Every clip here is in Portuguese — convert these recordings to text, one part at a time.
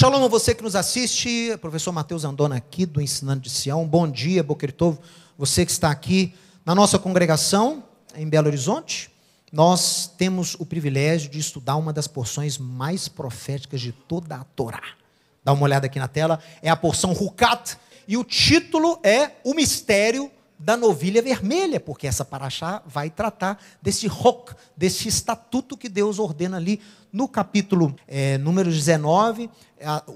Shalom a você que nos assiste, professor Matheus Andona aqui do Ensinando de Sião. Bom dia, Bokertov, você que está aqui na nossa congregação em Belo Horizonte. Nós temos o privilégio de estudar uma das porções mais proféticas de toda a Torá. Dá uma olhada aqui na tela, é a porção Rukat e o título é O Mistério da novilha vermelha, porque essa paraxá vai tratar desse rock, desse estatuto que Deus ordena ali no capítulo é, número 19,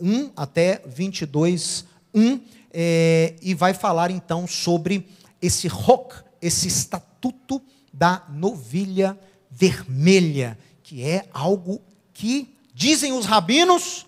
1 até 22, 1, é, e vai falar então sobre esse rock, esse estatuto da novilha vermelha, que é algo que, dizem os rabinos,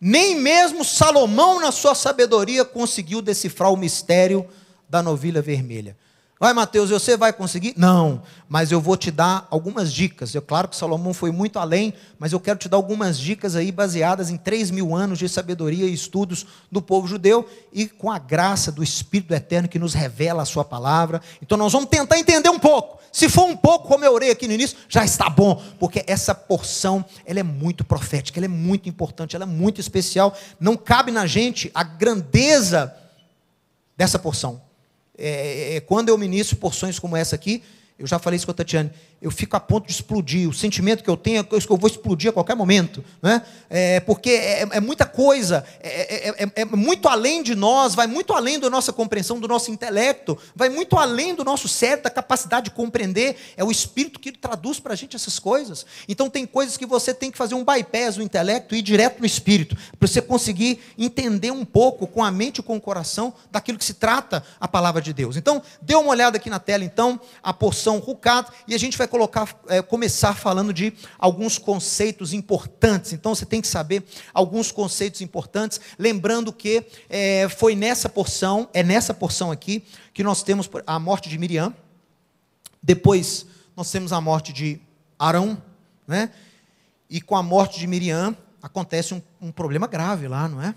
nem mesmo Salomão, na sua sabedoria, conseguiu decifrar o mistério da novilha vermelha. Vai, Mateus, você vai conseguir? Não, mas eu vou te dar algumas dicas. Eu, claro que Salomão foi muito além, mas eu quero te dar algumas dicas aí baseadas em 3 mil anos de sabedoria e estudos do povo judeu e com a graça do Espírito Eterno que nos revela a sua palavra. Então nós vamos tentar entender um pouco. Se for um pouco, como eu orei aqui no início, já está bom, porque essa porção ela é muito profética, ela é muito importante, ela é muito especial. Não cabe na gente a grandeza dessa porção é, é, é, quando eu ministro porções como essa aqui, eu já falei isso com a Tatiane, eu fico a ponto de explodir. O sentimento que eu tenho é que eu vou explodir a qualquer momento. Né? É, porque é, é, é muita coisa, é é, é, é, muito além de nós, vai muito além da nossa compreensão, do nosso intelecto, vai muito além do nosso cérebro, da capacidade de compreender. É o espírito que traduz para a gente essas coisas. Então, tem coisas que você tem que fazer um bypass no intelecto e ir direto no espírito, para você conseguir entender um pouco com a mente e com o coração daquilo que se trata a palavra de Deus. Então, dê uma olhada aqui na tela, então, a porção rucado e a gente vai colocar, é, começar falando de alguns conceitos importantes. Então você tem que saber alguns conceitos importantes. Lembrando que é, foi nessa porção, é nessa porção aqui, que nós temos a morte de Miriam. Depois nós temos a morte de Arão, né? E com a morte de Miriam acontece um, um problema grave lá, não é?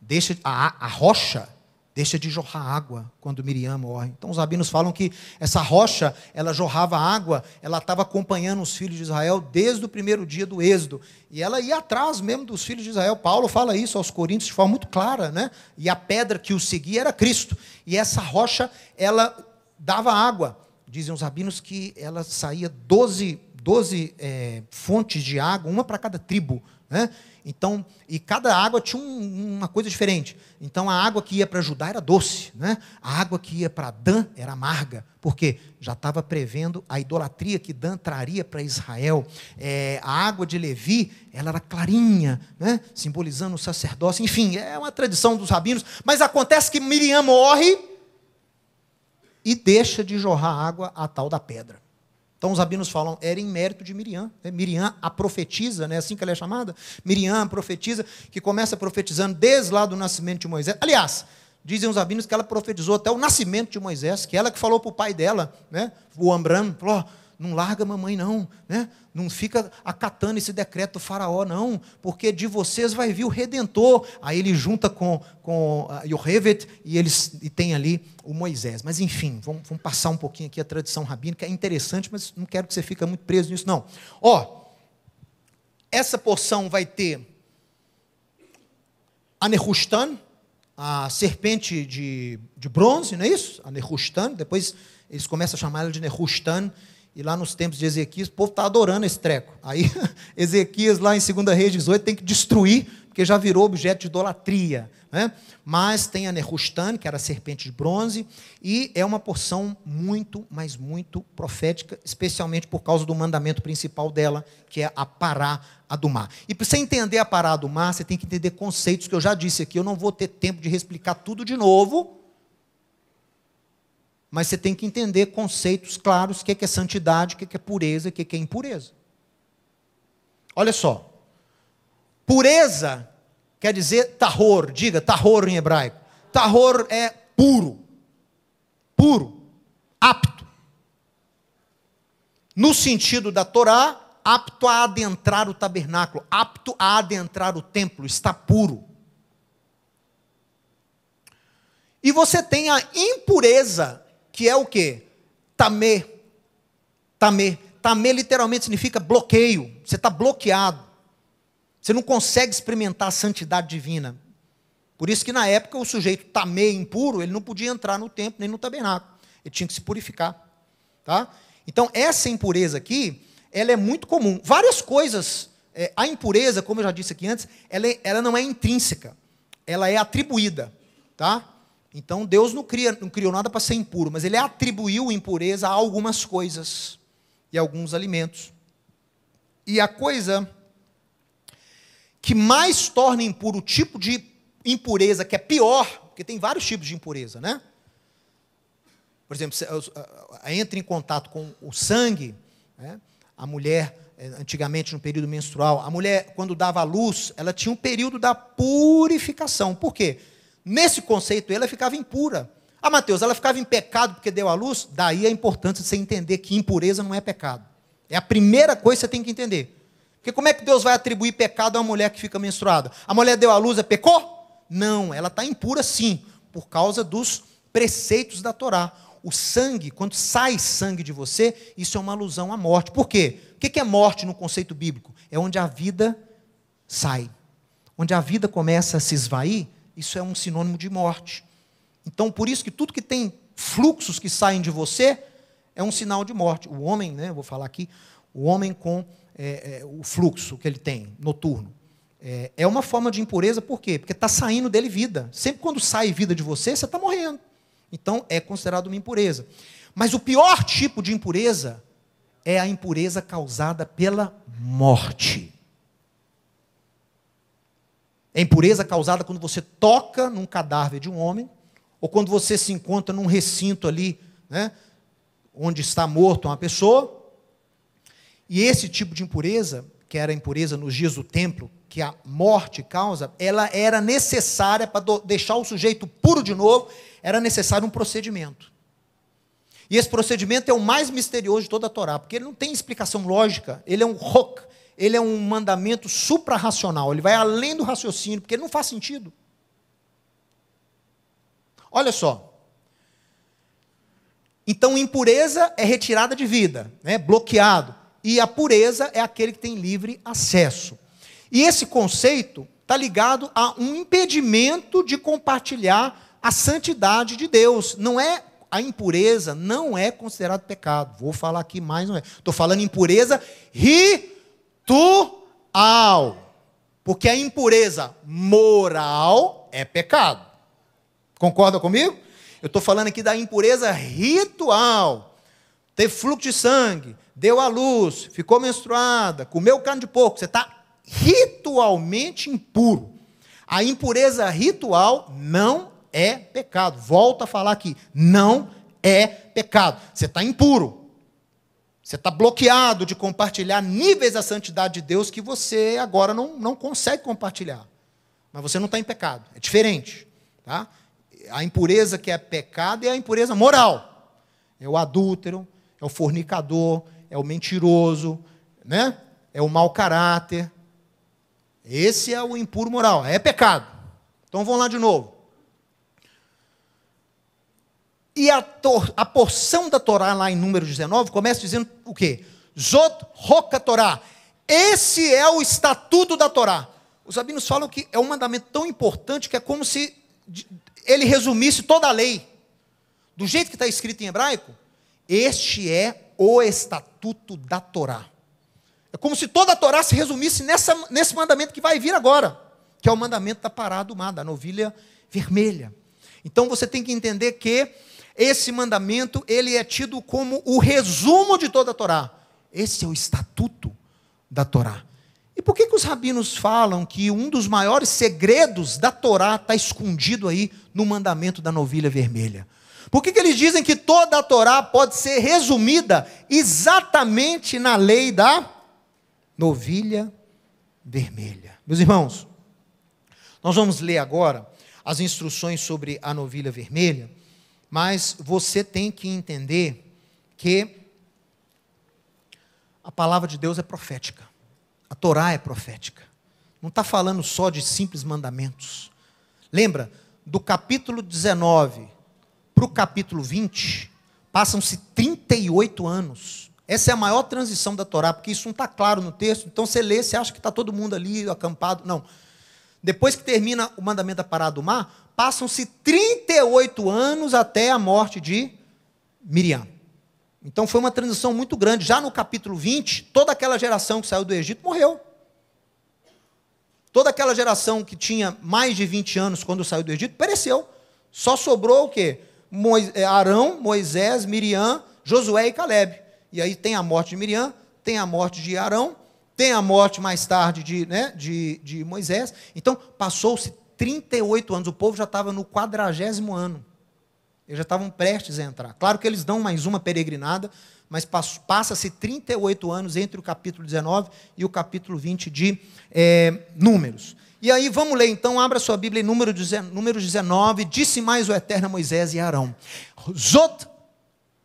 Deixa a, a rocha Deixa de jorrar água quando Miriam morre. Então os rabinos falam que essa rocha, ela jorrava água, ela estava acompanhando os filhos de Israel desde o primeiro dia do êxodo. E ela ia atrás mesmo dos filhos de Israel. Paulo fala isso aos coríntios de forma muito clara, né? E a pedra que o seguia era Cristo. E essa rocha, ela dava água. Dizem os rabinos que ela saía 12, 12 é, fontes de água, uma para cada tribo, né? Então, e cada água tinha um, uma coisa diferente. Então, a água que ia para Judá era doce, né? A água que ia para Dan era amarga, porque já estava prevendo a idolatria que Dan traria para Israel. É, a água de Levi, ela era clarinha, né? Simbolizando o sacerdócio. Enfim, é uma tradição dos rabinos. Mas acontece que Miriam morre e deixa de jorrar água a tal da pedra. Então os rabinos falam, era em mérito de Miriam. Né? Miriam, a profetisa, né? É assim que ela é chamada. Miriam, a profetisa, que começa profetizando desde lá do nascimento de Moisés. Aliás, dizem os rabinos que ela profetizou até o nascimento de Moisés, que ela que falou para o pai dela, né? o Amram, falou, oh, não larga a mamãe não, né? Não fica acatando esse decreto do faraó não, porque de vocês vai vir o redentor. Aí ele junta com com ah, Yohevet e eles e tem ali o Moisés. Mas enfim, vamos, vamos passar um pouquinho aqui a tradição rabínica, é interessante, mas não quero que você fique muito preso nisso não. Ó, essa porção vai ter a Nehustan, a serpente de, de bronze, não é isso? A Nehustan, depois eles começam a chamar ela de Nehustan, e lá nos tempos de Ezequias, o povo está adorando esse treco. Aí, Ezequias, lá em 2 Reis 18, tem que destruir, porque já virou objeto de idolatria. Né? Mas tem a Nerustan, que era a serpente de bronze, e é uma porção muito, mas muito profética, especialmente por causa do mandamento principal dela, que é a parar a do mar. E para você entender a parar do mar, você tem que entender conceitos que eu já disse aqui. Eu não vou ter tempo de reexplicar tudo de novo mas você tem que entender conceitos claros: o que é santidade, o que é pureza, o que é impureza. Olha só. Pureza quer dizer tahor, diga tahor em hebraico. Tahor é puro, puro, apto. No sentido da Torá, apto a adentrar o tabernáculo, apto a adentrar o templo, está puro. E você tem a impureza que é o que Tamê. Tamê. Tamê literalmente significa bloqueio. Você está bloqueado. Você não consegue experimentar a santidade divina. Por isso que na época o sujeito tamê impuro, ele não podia entrar no templo nem no tabernáculo. Ele tinha que se purificar. Tá? Então, essa impureza aqui, ela é muito comum. Várias coisas. É, a impureza, como eu já disse aqui antes, ela, é, ela não é intrínseca. Ela é atribuída. Tá? Então Deus não, cria, não criou nada para ser impuro, mas ele atribuiu impureza a algumas coisas e alguns alimentos. E a coisa que mais torna impuro o tipo de impureza que é pior, porque tem vários tipos de impureza, né? Por exemplo, entra em contato com o sangue, né? a mulher, é, antigamente no período menstrual, a mulher, quando dava à luz, ela tinha um período da purificação. Por quê? Nesse conceito, ela ficava impura. Ah, Mateus, ela ficava em pecado porque deu à luz? Daí a é importância de você entender que impureza não é pecado. É a primeira coisa que você tem que entender. Porque como é que Deus vai atribuir pecado a uma mulher que fica menstruada? A mulher deu à luz, é pecou? Não, ela está impura sim, por causa dos preceitos da Torá. O sangue, quando sai sangue de você, isso é uma alusão à morte. Por quê? O que é morte no conceito bíblico? É onde a vida sai. Onde a vida começa a se esvair, isso é um sinônimo de morte. Então, por isso que tudo que tem fluxos que saem de você é um sinal de morte. O homem, né, vou falar aqui, o homem com é, é, o fluxo que ele tem noturno. É, é uma forma de impureza, por quê? Porque está saindo dele vida. Sempre quando sai vida de você, você está morrendo. Então, é considerado uma impureza. Mas o pior tipo de impureza é a impureza causada pela morte. É impureza causada quando você toca num cadáver de um homem, ou quando você se encontra num recinto ali, né, onde está morto uma pessoa. E esse tipo de impureza, que era a impureza nos dias do templo, que a morte causa, ela era necessária para deixar o sujeito puro de novo, era necessário um procedimento. E esse procedimento é o mais misterioso de toda a Torá, porque ele não tem explicação lógica, ele é um rock, ele é um mandamento suprarracional, ele vai além do raciocínio, porque ele não faz sentido. Olha só. Então, impureza é retirada de vida, né? bloqueado. E a pureza é aquele que tem livre acesso. E esse conceito está ligado a um impedimento de compartilhar a santidade de Deus. Não é a impureza não é considerado pecado. Vou falar aqui mais, não é. Estou falando impureza ri mortal. Porque a impureza moral é pecado. Concorda comigo? Eu estou falando aqui da impureza ritual. Teve fluxo de sangue, deu à luz, ficou menstruada, comeu carne de porco. Você está ritualmente impuro. A impureza ritual não é pecado. Volto a falar aqui. Não é pecado. Você está impuro. Você está bloqueado de compartilhar níveis da santidade de Deus que você agora não, não consegue compartilhar. Mas você não está em pecado. É diferente. Tá? A impureza que é pecado é a impureza moral. É o adúltero, é o fornicador, é o mentiroso, né? é o mau caráter. Esse é o impuro moral. É pecado. Então vamos lá de novo. E a, a, porção da Torá, lá em Número 19, começa dizendo o quê? Zot Roca Torá. Esse é o estatuto da Torá. Os rabinos falam que é um mandamento tão importante que é como se ele resumisse toda a lei. Do jeito que está escrito em hebraico, este é o estatuto da Torá. É como se toda a Torá se resumisse nessa, nesse mandamento que vai vir agora, que é o mandamento da parada do mar, da novilha vermelha. Então você tem que entender que esse mandamento, ele é tido como o resumo de toda a Torá. Esse é o estatuto da Torá. E por que, que os rabinos falam que um dos maiores segredos da Torá está escondido aí no mandamento da novilha vermelha? Por que, que eles dizem que toda a Torá pode ser resumida exatamente na lei da novilha vermelha? Meus irmãos, nós vamos ler agora as instruções sobre a novilha vermelha mas você tem que entender que a palavra de Deus é profética, a Torá é profética. Não está falando só de simples mandamentos. Lembra, do capítulo 19 para o capítulo 20, passam-se 38 anos. Essa é a maior transição da Torá, porque isso não está claro no texto. Então você lê, você acha que está todo mundo ali acampado. Não. Depois que termina o mandamento da parada do mar, passam-se 38 anos até a morte de Miriam. Então foi uma transição muito grande. Já no capítulo 20, toda aquela geração que saiu do Egito morreu. Toda aquela geração que tinha mais de 20 anos quando saiu do Egito pereceu. Só sobrou o quê? É, Arão, Moisés, Miriam, Josué e Caleb. E aí tem a morte de Miriam, tem a morte de Arão, tem a morte mais tarde de, né, de, de Moisés. Então, passou-se 38 anos. O povo já estava no quadragésimo ano. Eles já estavam prestes a entrar. Claro que eles dão mais uma peregrinada, mas passa-se 38 anos entre o capítulo 19 e o capítulo 20 de é, Números. E aí vamos ler então, abra sua Bíblia em número, Números 19, disse mais o Eterno Moisés e Arão, Zot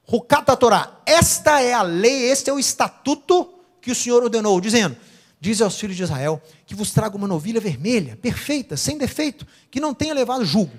Rukata Torá, esta é a lei, este é o estatuto que o Senhor ordenou, dizendo: Diz aos filhos de Israel que vos traga uma novilha vermelha, perfeita, sem defeito, que não tenha levado jugo.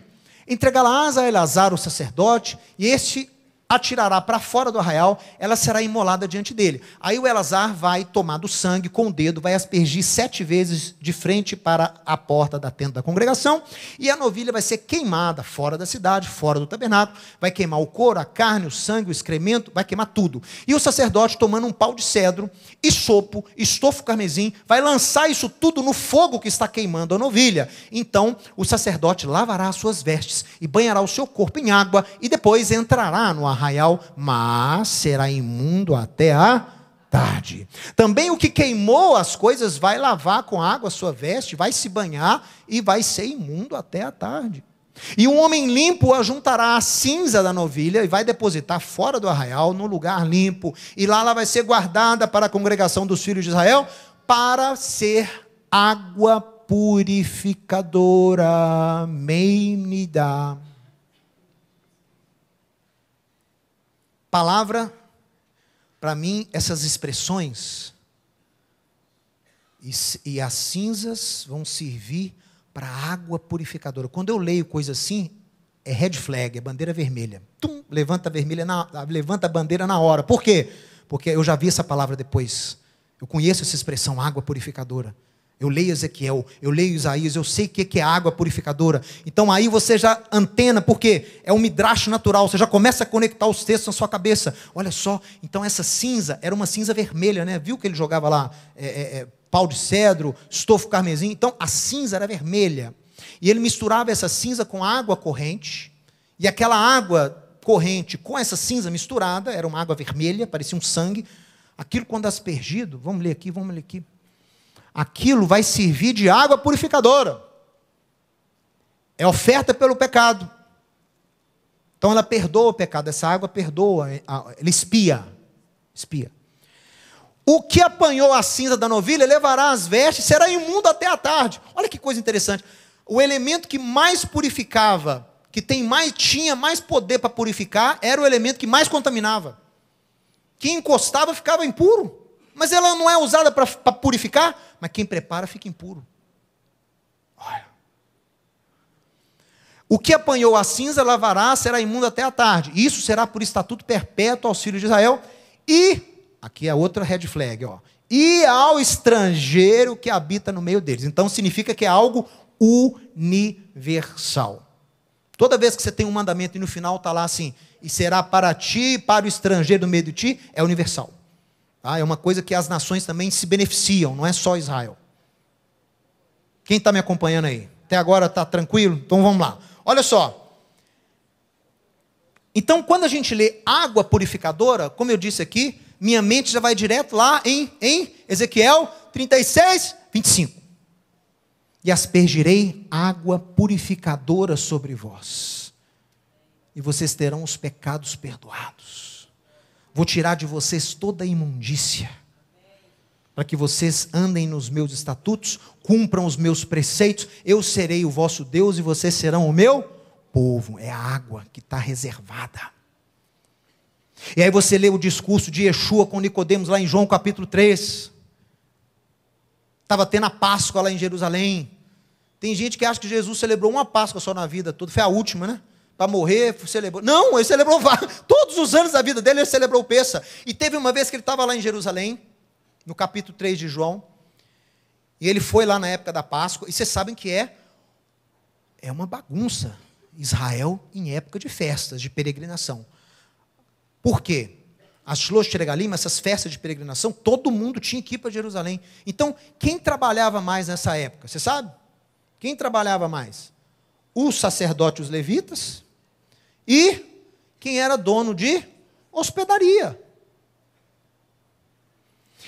Entregá-la-ás a Eleazar, o sacerdote, e este atirará para fora do arraial, ela será imolada diante dele. Aí o Elazar vai tomar do sangue com o dedo, vai aspergir sete vezes de frente para a porta da tenda da congregação, e a novilha vai ser queimada fora da cidade, fora do tabernáculo, vai queimar o couro, a carne, o sangue, o excremento, vai queimar tudo. E o sacerdote, tomando um pau de cedro, e sopo, estofo carmesim, vai lançar isso tudo no fogo que está queimando a novilha. Então o sacerdote lavará as suas vestes e banhará o seu corpo em água, e depois entrará no arraial arraial, mas será imundo até a tarde. Também o que queimou as coisas vai lavar com água a sua veste, vai se banhar e vai ser imundo até a tarde. E um homem limpo ajuntará a cinza da novilha e vai depositar fora do arraial, num lugar limpo. E lá ela vai ser guardada para a congregação dos filhos de Israel, para ser água purificadora. Meinidá. Palavra, para mim, essas expressões, e, e as cinzas vão servir para água purificadora. Quando eu leio coisa assim, é red flag, é bandeira vermelha. Tum, levanta a vermelha na, levanta a bandeira na hora. Por quê? Porque eu já vi essa palavra depois. Eu conheço essa expressão água purificadora. Eu leio Ezequiel, eu leio Isaías, eu sei o que é água purificadora. Então aí você já antena, porque é um midracho natural, você já começa a conectar os textos na sua cabeça. Olha só, então essa cinza era uma cinza vermelha, né? Viu que ele jogava lá é, é, é, pau de cedro, estofo carmesim? Então a cinza era vermelha. E ele misturava essa cinza com água corrente, e aquela água corrente com essa cinza misturada, era uma água vermelha, parecia um sangue. Aquilo, quando aspergido, vamos ler aqui, vamos ler aqui aquilo vai servir de água purificadora. É oferta pelo pecado. Então ela perdoa o pecado, essa água perdoa, ah, ela espia. espia. O que apanhou a cinza da novilha levará as vestes, será imundo até a tarde. Olha que coisa interessante. O elemento que mais purificava, que tem mais tinha mais poder para purificar, era o elemento que mais contaminava. Quem encostava ficava impuro. Mas ela não é usada para purificar? Mas quem prepara fica impuro. Olha. O que apanhou a cinza lavará, será imundo até a tarde. Isso será por estatuto perpétuo aos filhos de Israel. E, aqui é outra red flag, ó. E ao estrangeiro que habita no meio deles. Então significa que é algo universal. Toda vez que você tem um mandamento e no final está lá assim, e será para ti, e para o estrangeiro no meio de ti, é universal. Ah, é uma coisa que as nações também se beneficiam, não é só Israel. Quem está me acompanhando aí? Até agora está tranquilo? Então vamos lá. Olha só. Então, quando a gente lê água purificadora, como eu disse aqui, minha mente já vai direto lá em, em Ezequiel 36, 25. E aspergirei água purificadora sobre vós, e vocês terão os pecados perdoados. Vou tirar de vocês toda a imundícia, para que vocês andem nos meus estatutos, cumpram os meus preceitos, eu serei o vosso Deus e vocês serão o meu povo. É a água que está reservada. E aí você lê o discurso de Yeshua com Nicodemos lá em João capítulo 3. Estava tendo a Páscoa lá em Jerusalém. Tem gente que acha que Jesus celebrou uma Páscoa só na vida toda, foi a última, né? para morrer, celebrou. Não, ele celebrou todos os anos da vida dele, ele celebrou peça. E teve uma vez que ele estava lá em Jerusalém, no capítulo 3 de João, e ele foi lá na época da Páscoa, e vocês sabem que é é uma bagunça Israel em época de festas, de peregrinação. Por quê? As Shlosh Teregalim, essas festas de peregrinação, todo mundo tinha que ir para Jerusalém. Então, quem trabalhava mais nessa época? Você sabe? Quem trabalhava mais? Os sacerdotes, os levitas, e quem era dono de hospedaria.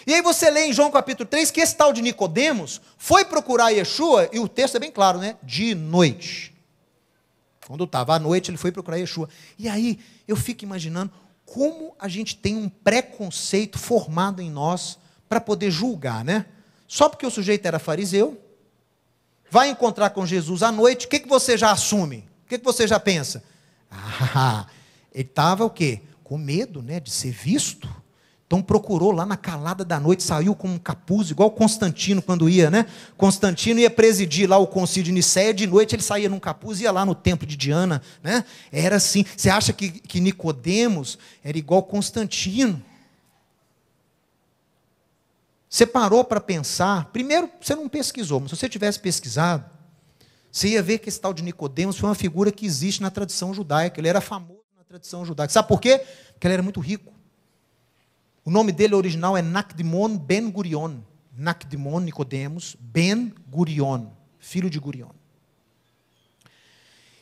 E aí você lê em João capítulo 3 que esse tal de Nicodemos foi procurar Yeshua, e o texto é bem claro, né? De noite. Quando estava à noite, ele foi procurar Yeshua. E aí eu fico imaginando como a gente tem um preconceito formado em nós para poder julgar, né? Só porque o sujeito era fariseu, vai encontrar com Jesus à noite, o que, que você já assume? O que, que você já pensa? Ah, ele estava o quê? Com medo né, de ser visto. Então procurou lá na calada da noite, saiu com um capuz, igual Constantino quando ia, né? Constantino ia presidir lá o concílio de Nicéia, de noite ele saía num capuz e ia lá no templo de Diana, né? Era assim. Você acha que, que Nicodemos era igual Constantino? Você parou para pensar? Primeiro, você não pesquisou, mas se você tivesse pesquisado, você ia ver que esse tal de Nicodemos foi uma figura que existe na tradição judaica. Ele era famoso na tradição judaica. Sabe por quê? Porque ele era muito rico. O nome dele original é Nakdimon Ben Gurion. Nakdimon Nicodemos Ben Gurion, filho de Gurion.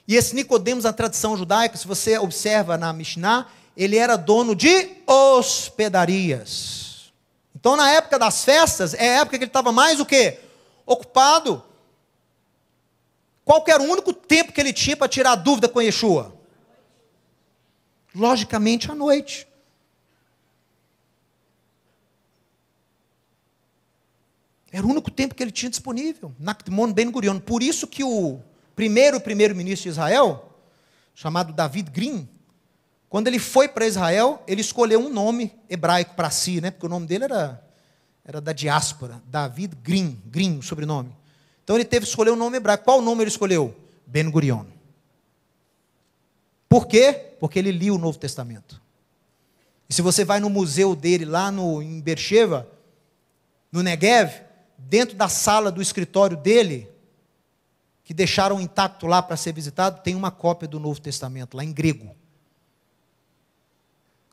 E esse Nicodemos na tradição judaica, se você observa na Mishnah, ele era dono de hospedarias. Então, na época das festas, é a época que ele estava mais o quê? Ocupado qual era o único tempo que ele tinha para tirar a dúvida com Yeshua? Logicamente, à noite. Era o único tempo que ele tinha disponível. Nakmon Ben Gurion. Por isso que o primeiro primeiro-ministro de Israel, chamado David Green, quando ele foi para Israel, ele escolheu um nome hebraico para si, né? Porque o nome dele era, era da diáspora, David Green, Green, o sobrenome. Então ele teve que escolher um nome hebraico. Qual nome ele escolheu? Ben Gurion. Por quê? Porque ele lia o Novo Testamento. E se você vai no museu dele lá no, em Bercheva, no Negev, dentro da sala do escritório dele, que deixaram intacto lá para ser visitado, tem uma cópia do Novo Testamento, lá em grego.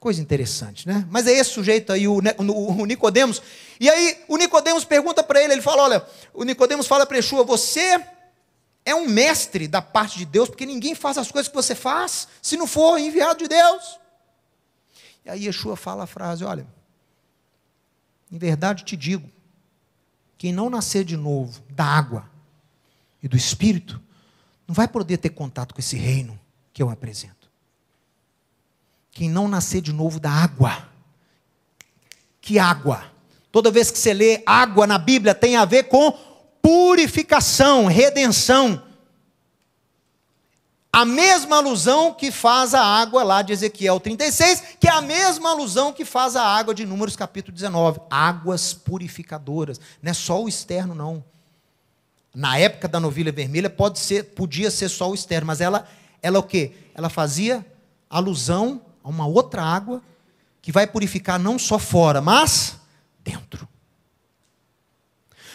Coisa interessante, né? Mas é esse sujeito aí, o, o Nicodemos. E aí o Nicodemos pergunta para ele, ele fala: olha, o Nicodemos fala para Yeshua, você é um mestre da parte de Deus, porque ninguém faz as coisas que você faz se não for enviado de Deus. E aí Yeshua fala a frase: olha, em verdade te digo, quem não nascer de novo da água e do Espírito, não vai poder ter contato com esse reino que eu apresento. Quem não nascer de novo da água. Que água? Toda vez que você lê água na Bíblia, tem a ver com purificação, redenção. A mesma alusão que faz a água lá de Ezequiel 36, que é a mesma alusão que faz a água de Números capítulo 19. Águas purificadoras. Não é só o externo, não. Na época da novilha vermelha, pode ser, podia ser só o externo, mas ela, ela o quê? Ela fazia alusão a uma outra água que vai purificar não só fora, mas dentro.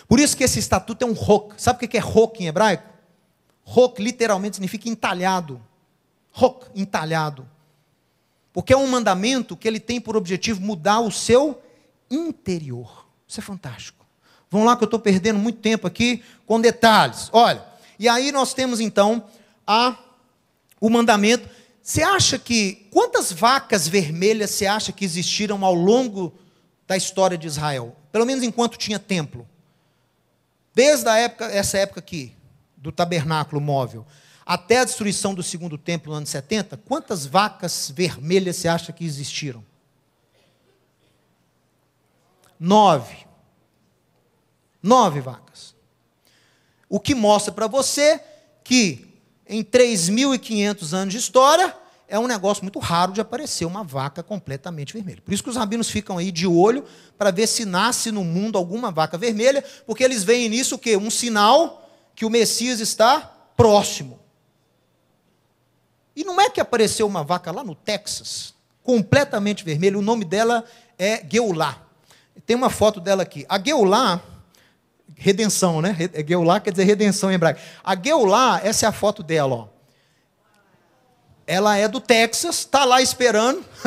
Por isso que esse estatuto é um rok. Sabe o que é rok em hebraico? Rok literalmente significa entalhado. Rok, entalhado. Porque é um mandamento que ele tem por objetivo mudar o seu interior. Isso é fantástico. Vão lá que eu estou perdendo muito tempo aqui com detalhes. Olha, e aí nós temos então a, o mandamento você acha que quantas vacas vermelhas você acha que existiram ao longo da história de Israel? Pelo menos enquanto tinha templo. Desde a época, essa época aqui, do tabernáculo móvel, até a destruição do segundo templo no ano 70, quantas vacas vermelhas você acha que existiram? Nove. Nove vacas. O que mostra para você que em 3.500 anos de história, é um negócio muito raro de aparecer uma vaca completamente vermelha. Por isso que os rabinos ficam aí de olho para ver se nasce no mundo alguma vaca vermelha, porque eles veem nisso o quê? Um sinal que o Messias está próximo. E não é que apareceu uma vaca lá no Texas, completamente vermelha, o nome dela é Geulah. Tem uma foto dela aqui. A Geulah redenção, né? É Geulah quer dizer redenção em hebraico. A Geulah, essa é a foto dela, ó. Ela é do Texas, está lá esperando.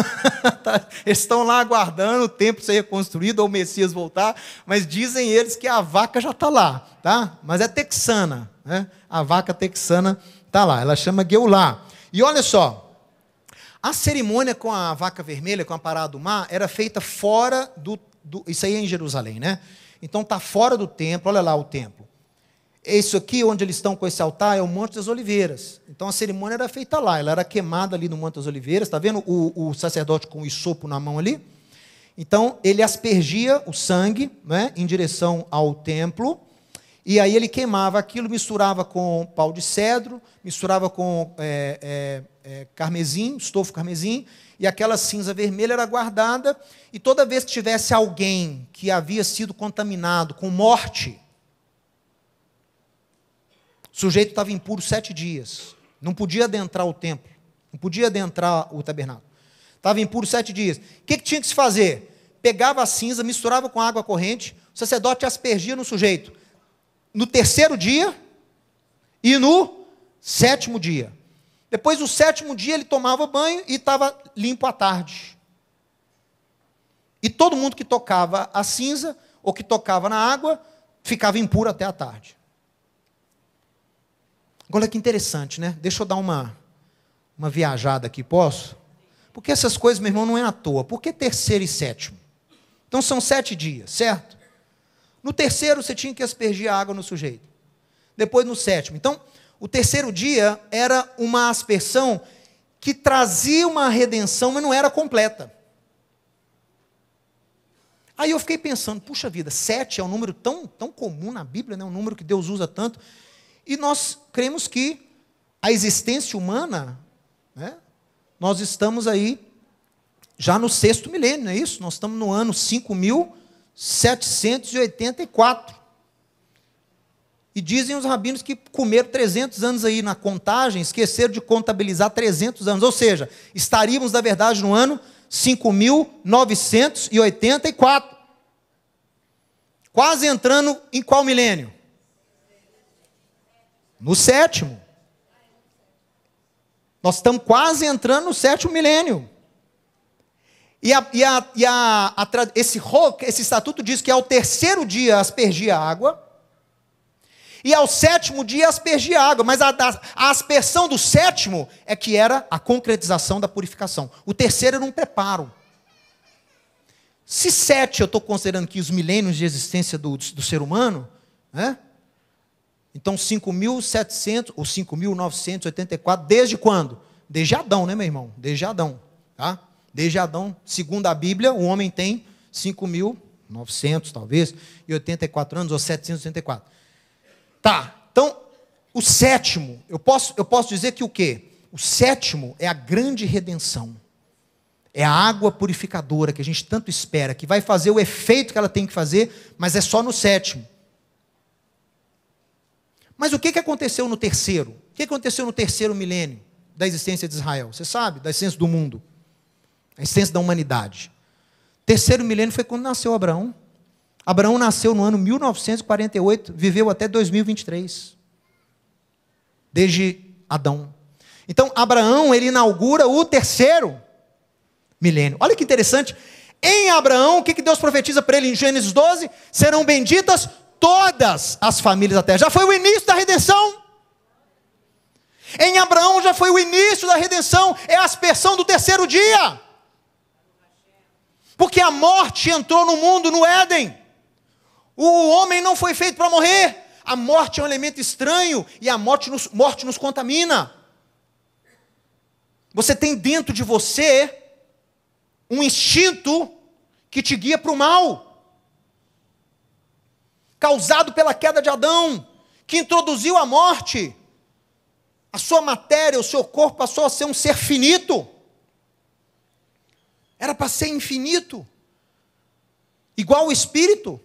Tá, eles estão lá aguardando o templo ser reconstruído ou o Messias voltar, mas dizem eles que a vaca já está lá, tá? Mas é texana, né? A vaca texana está lá. Ela chama Geulah. E olha só, a cerimônia com a vaca vermelha, com a parada do mar, era feita fora do, do isso aí é em Jerusalém, né? Então está fora do templo, olha lá o templo. Isso aqui, onde eles estão com esse altar, é o Monte das Oliveiras. Então a cerimônia era feita lá, ela era queimada ali no Monte das Oliveiras. Está vendo o, o, sacerdote com o sopo na mão ali? Então ele aspergia o sangue né, em direção ao templo. E aí ele queimava aquilo, misturava com pau de cedro, misturava com é, é, é, carmesim, estofo carmesim, e aquela cinza vermelha era guardada, e toda vez que tivesse alguém que havia sido contaminado com morte, o sujeito estava impuro sete dias, não podia adentrar o templo, não podia adentrar o tabernáculo, estava impuro sete dias. O que, que tinha que se fazer? Pegava a cinza, misturava com água corrente, o sacerdote aspergia no sujeito. No terceiro dia e no sétimo dia. Depois, o sétimo dia, ele tomava banho e estava limpo à tarde. E todo mundo que tocava a cinza ou que tocava na água ficava impuro até à tarde. Agora que interessante, né? Deixa eu dar uma, uma viajada aqui, posso? Porque essas coisas, meu irmão, não é à toa. Por que terceiro e sétimo? Então são sete dias, certo? No terceiro você tinha que aspergir a água no sujeito. Depois no sétimo. Então, o terceiro dia era uma aspersão que trazia uma redenção, mas não era completa. Aí eu fiquei pensando, puxa vida, sete é um número tão, tão comum na Bíblia, né? um número que Deus usa tanto, e nós cremos que a existência humana, né? nós estamos aí já no sexto milênio, não é isso? Nós estamos no ano 5784. E dizem os rabinos que comeram 300 anos aí na contagem, esqueceram de contabilizar 300 anos. Ou seja, estaríamos, na verdade, no ano 5.984. Quase entrando em qual milênio? No sétimo. Nós estamos quase entrando no sétimo milênio. E, a, e, a, e a, esse, esse estatuto diz que ao terceiro dia aspergia água e ao sétimo dia aspergia água, mas a, a, a aspersão do sétimo é que era a concretização da purificação. O terceiro era um preparo. Se sete eu estou considerando que os milênios de existência do, do, do ser humano, né? então 5.700 ou 5.984, desde quando? Desde Adão, né, meu irmão? Desde Adão. Tá? Desde Adão, segundo a Bíblia, o homem tem 5.900, talvez, e 84 anos, ou 784. Tá, então, o sétimo, eu posso, eu posso dizer que o quê? O sétimo é a grande redenção. É a água purificadora que a gente tanto espera, que vai fazer o efeito que ela tem que fazer, mas é só no sétimo. Mas o que, que aconteceu no terceiro? O que aconteceu no terceiro milênio da existência de Israel? Você sabe? Da existência do mundo, da existência da humanidade. Terceiro milênio foi quando nasceu Abraão. Abraão nasceu no ano 1948, viveu até 2023. Desde Adão. Então, Abraão, ele inaugura o terceiro milênio. Olha que interessante. Em Abraão, o que Deus profetiza para ele em Gênesis 12? Serão benditas todas as famílias da terra. Já foi o início da redenção. Em Abraão já foi o início da redenção, é a aspersão do terceiro dia. Porque a morte entrou no mundo no Éden. O homem não foi feito para morrer. A morte é um elemento estranho e a morte nos, morte nos contamina. Você tem dentro de você um instinto que te guia para o mal, causado pela queda de Adão, que introduziu a morte. A sua matéria, o seu corpo passou a ser um ser finito. Era para ser infinito, igual o espírito.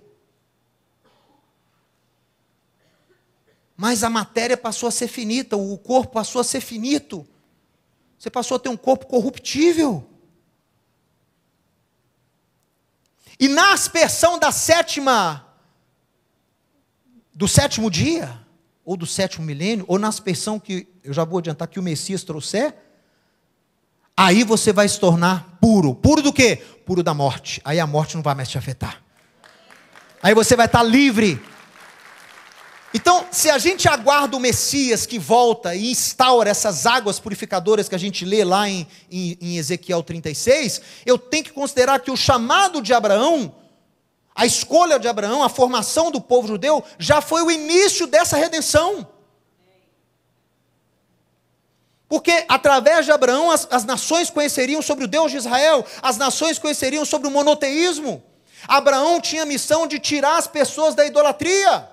mas a matéria passou a ser finita, o corpo passou a ser finito. Você passou a ter um corpo corruptível. E na aspersão da sétima, do sétimo dia, ou do sétimo milênio, ou na aspersão que, eu já vou adiantar, que o Messias trouxer, aí você vai se tornar puro. Puro do quê? Puro da morte. Aí a morte não vai mais te afetar. Aí você vai estar livre então, se a gente aguarda o Messias que volta e instaura essas águas purificadoras que a gente lê lá em, em, em, Ezequiel 36, eu tenho que considerar que o chamado de Abraão, a escolha de Abraão, a formação do povo judeu, já foi o início dessa redenção. Porque através de Abraão as, as nações conheceriam sobre o Deus de Israel, as nações conheceriam sobre o monoteísmo. Abraão tinha a missão de tirar as pessoas da idolatria.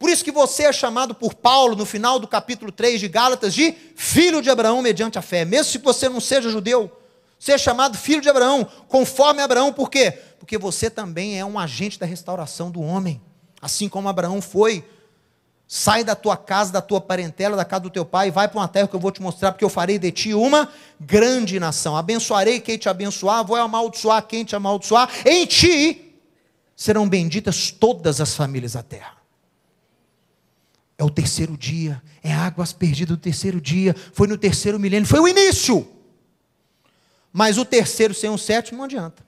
Por isso que você é chamado por Paulo, no final do capítulo 3 de Gálatas, de filho de Abraão mediante a fé. Mesmo se você não seja judeu, você é chamado filho de Abraão, conforme Abraão, por quê? Porque você também é um agente da restauração do homem. Assim como Abraão foi. Sai da tua casa, da tua parentela, da casa do teu pai, vai para uma terra que eu vou te mostrar, porque eu farei de ti uma grande nação. Abençoarei quem te abençoar, vou amaldiçoar quem te amaldiçoar. Em ti serão benditas todas as famílias da terra. É o terceiro dia, é águas perdidas do terceiro dia, foi no terceiro milênio, foi o início. Mas o terceiro sem o sétimo não adianta.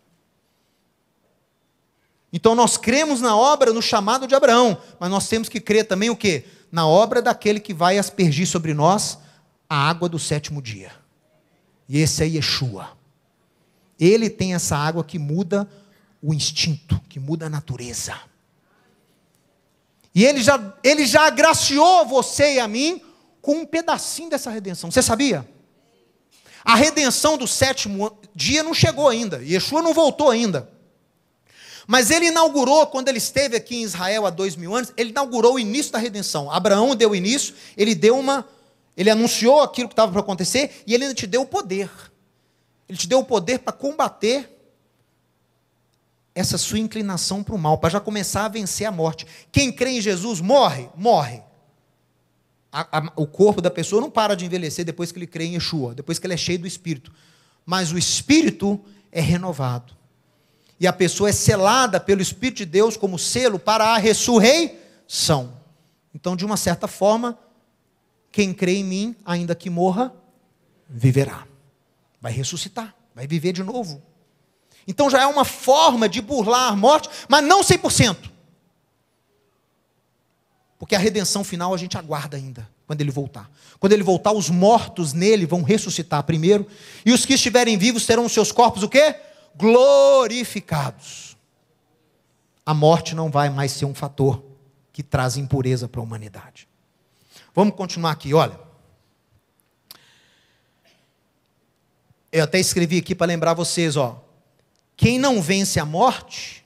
Então nós cremos na obra, no chamado de Abraão, mas nós temos que crer também o quê? Na obra daquele que vai aspergir sobre nós a água do sétimo dia. E esse é Yeshua. Ele tem essa água que muda o instinto, que muda a natureza. E ele já, ele já agraciou você e a mim com um pedacinho dessa redenção. Você sabia? A redenção do sétimo dia não chegou ainda. Yeshua não voltou ainda. Mas ele inaugurou, quando ele esteve aqui em Israel há dois mil anos, ele inaugurou o início da redenção. Abraão deu início, ele deu uma. Ele anunciou aquilo que estava para acontecer e ele te deu o poder. Ele te deu o poder para combater essa sua inclinação para o mal, para já começar a vencer a morte. Quem crê em Jesus morre, morre. A, a, o corpo da pessoa não para de envelhecer depois que ele crê em Yeshua, depois que ele é cheio do Espírito. Mas o Espírito é renovado. E a pessoa é selada pelo Espírito de Deus como selo para a ressurreição. Então, de uma certa forma, quem crê em mim, ainda que morra, viverá. Vai ressuscitar, vai viver de novo. Então já é uma forma de burlar a morte, mas não 100%. Porque a redenção final a gente aguarda ainda, quando ele voltar. Quando ele voltar, os mortos nele vão ressuscitar primeiro, e os que estiverem vivos terão os seus corpos o quê? Glorificados. A morte não vai mais ser um fator que traz impureza para a humanidade. Vamos continuar aqui, olha. Eu até escrevi aqui para lembrar vocês, ó. Quem não vence a morte,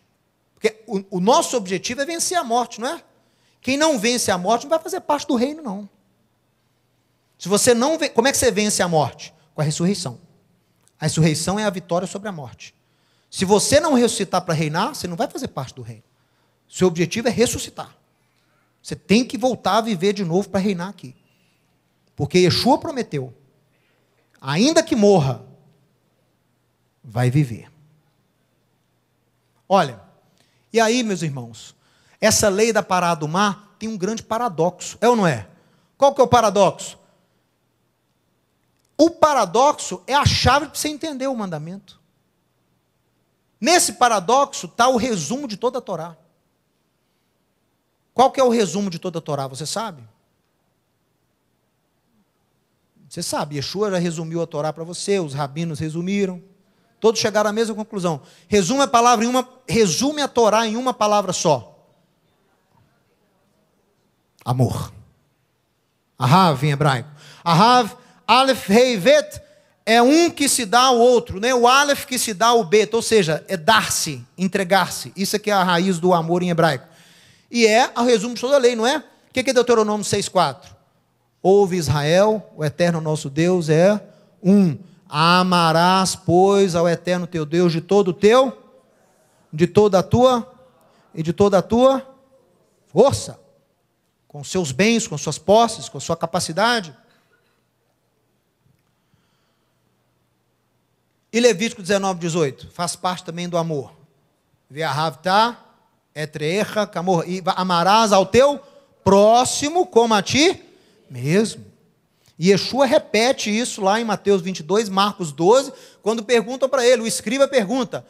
porque o, o nosso objetivo é vencer a morte, não é? Quem não vence a morte não vai fazer parte do reino, não. Se você não como é que você vence a morte? Com a ressurreição. A ressurreição é a vitória sobre a morte. Se você não ressuscitar para reinar, você não vai fazer parte do reino. Seu objetivo é ressuscitar. Você tem que voltar a viver de novo para reinar aqui. Porque Yeshua prometeu: ainda que morra, vai viver. Olha, e aí, meus irmãos, essa lei da parada do mar tem um grande paradoxo, é ou não é? Qual que é o paradoxo? O paradoxo é a chave para você entender o mandamento. Nesse paradoxo está o resumo de toda a Torá. Qual que é o resumo de toda a Torá? Você sabe? Você sabe, Yeshua já resumiu a Torá para você, os rabinos resumiram. Todos chegaram à mesma conclusão. Resume a palavra em uma, resume a Torá em uma palavra só. Amor. Ahav em hebraico. Ahav, Aleph, Reivet, é um que se dá ao outro, né? o Aleph que se dá ao Bet, ou seja, é dar-se, entregar-se. Isso aqui é, é a raiz do amor em hebraico. E é o resumo de toda a lei, não é? O que é, é Deuteronômio 6,4? Ouve Israel, o eterno nosso Deus é um. Amarás, pois, ao eterno teu Deus de todo o teu, de toda a tua e de toda a tua força, com seus bens, com suas posses, com sua capacidade. E Levítico 19, 18, faz parte também do amor. Ve'ahavta etrecha kamor. E amarás ao teu próximo como a ti mesmo. E Yeshua repete isso lá em Mateus 22, Marcos 12, quando perguntam para ele, o escriba pergunta,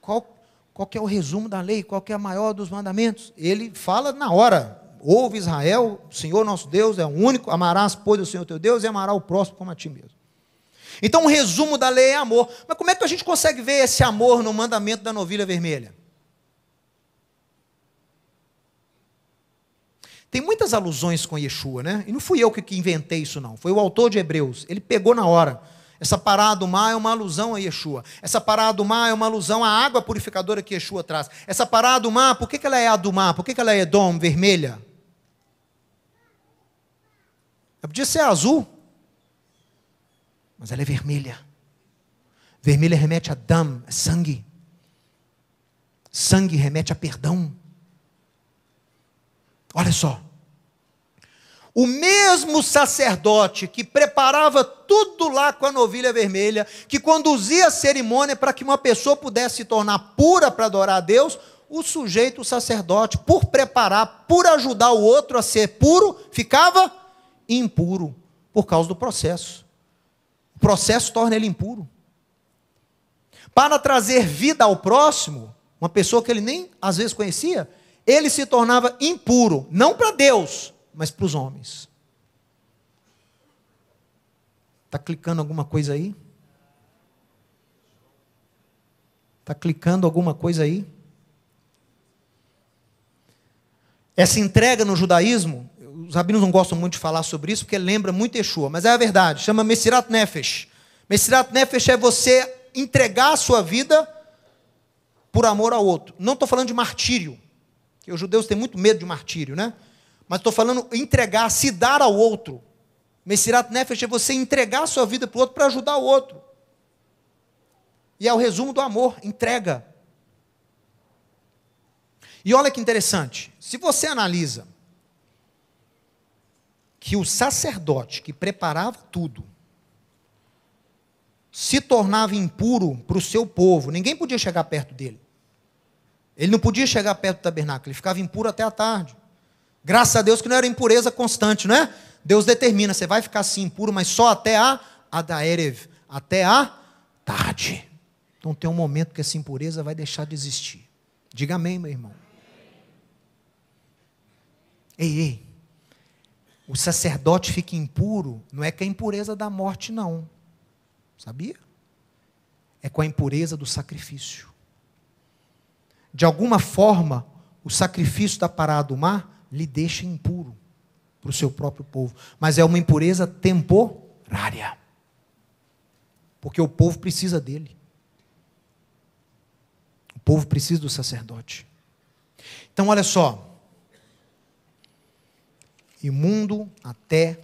qual, qual é o resumo da lei, qual é a maior dos mandamentos? Ele fala na hora, ouve Israel, o Senhor nosso Deus é o único, amarás, pois, o Senhor teu Deus e amará o próximo como a ti mesmo. Então, o resumo da lei é amor. Mas como é que a gente consegue ver esse amor no mandamento da novilha vermelha? Tem muitas alusões com Yeshua, né? E não fui eu que inventei isso, não. Foi o autor de Hebreus. Ele pegou na hora. Essa parada do mar é uma alusão a Yeshua. Essa parada do mar é uma alusão à água purificadora que Yeshua traz. Essa parada do mar, por que, que ela é a do mar? Por que, que ela é Edom, vermelha? Ela podia ser azul, mas ela é vermelha. Vermelha remete a dam, é sangue. Sangue remete a perdão. Olha só. O mesmo sacerdote que preparava tudo lá com a novilha vermelha, que conduzia a cerimônia para que uma pessoa pudesse se tornar pura para adorar a Deus, o sujeito, o sacerdote, por preparar, por ajudar o outro a ser puro, ficava impuro por causa do processo. O processo torna ele impuro. Para trazer vida ao próximo, uma pessoa que ele nem às vezes conhecia, ele se tornava impuro, não para Deus, mas para os homens. Está clicando alguma coisa aí? Está clicando alguma coisa aí? Essa entrega no judaísmo, os rabinos não gostam muito de falar sobre isso, porque lembra muito Yeshua, mas é a verdade, chama Messirat Nefesh. Messirat Nefesh é você entregar a sua vida por amor ao outro. Não estou falando de martírio, que os judeus têm muito medo de martírio, né? Mas estou falando entregar, se dar ao outro. Messirat Nefesh é você entregar a sua vida para o outro para ajudar o outro. E é o resumo do amor, entrega. E olha que interessante, se você analisa que o sacerdote que preparava tudo se tornava impuro para o seu povo, ninguém podia chegar perto dele. Ele não podia chegar perto do tabernáculo, ele ficava impuro até a tarde. Graças a Deus que não era impureza constante, não é? Deus determina, você vai ficar assim impuro, mas só até a Adaerev, até a tarde. Então tem um momento que essa impureza vai deixar de existir. Diga amém, meu irmão. Ei, ei. O sacerdote fica impuro, não é com a é impureza da morte, não. Sabia? É com a impureza do sacrifício de alguma forma, o sacrifício da parada do mar lhe deixa impuro para o seu próprio povo. Mas é uma impureza temporária. Porque o povo precisa dele. O povo precisa do sacerdote. Então, olha só. Imundo até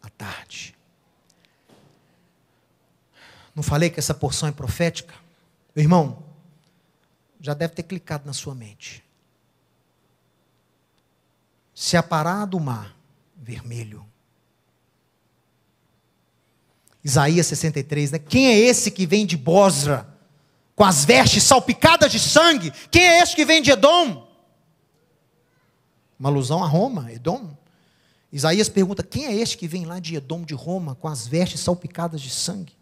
a tarde. Não falei que essa porção é profética? Meu irmão, já deve ter clicado na sua mente. Se aparar do mar vermelho. Isaías 63, né? Quem é esse que vem de Bosra, com as vestes salpicadas de sangue? Quem é esse que vem de Edom? Uma alusão a Roma, Edom. Isaías pergunta: quem é este que vem lá de Edom de Roma com as vestes salpicadas de sangue?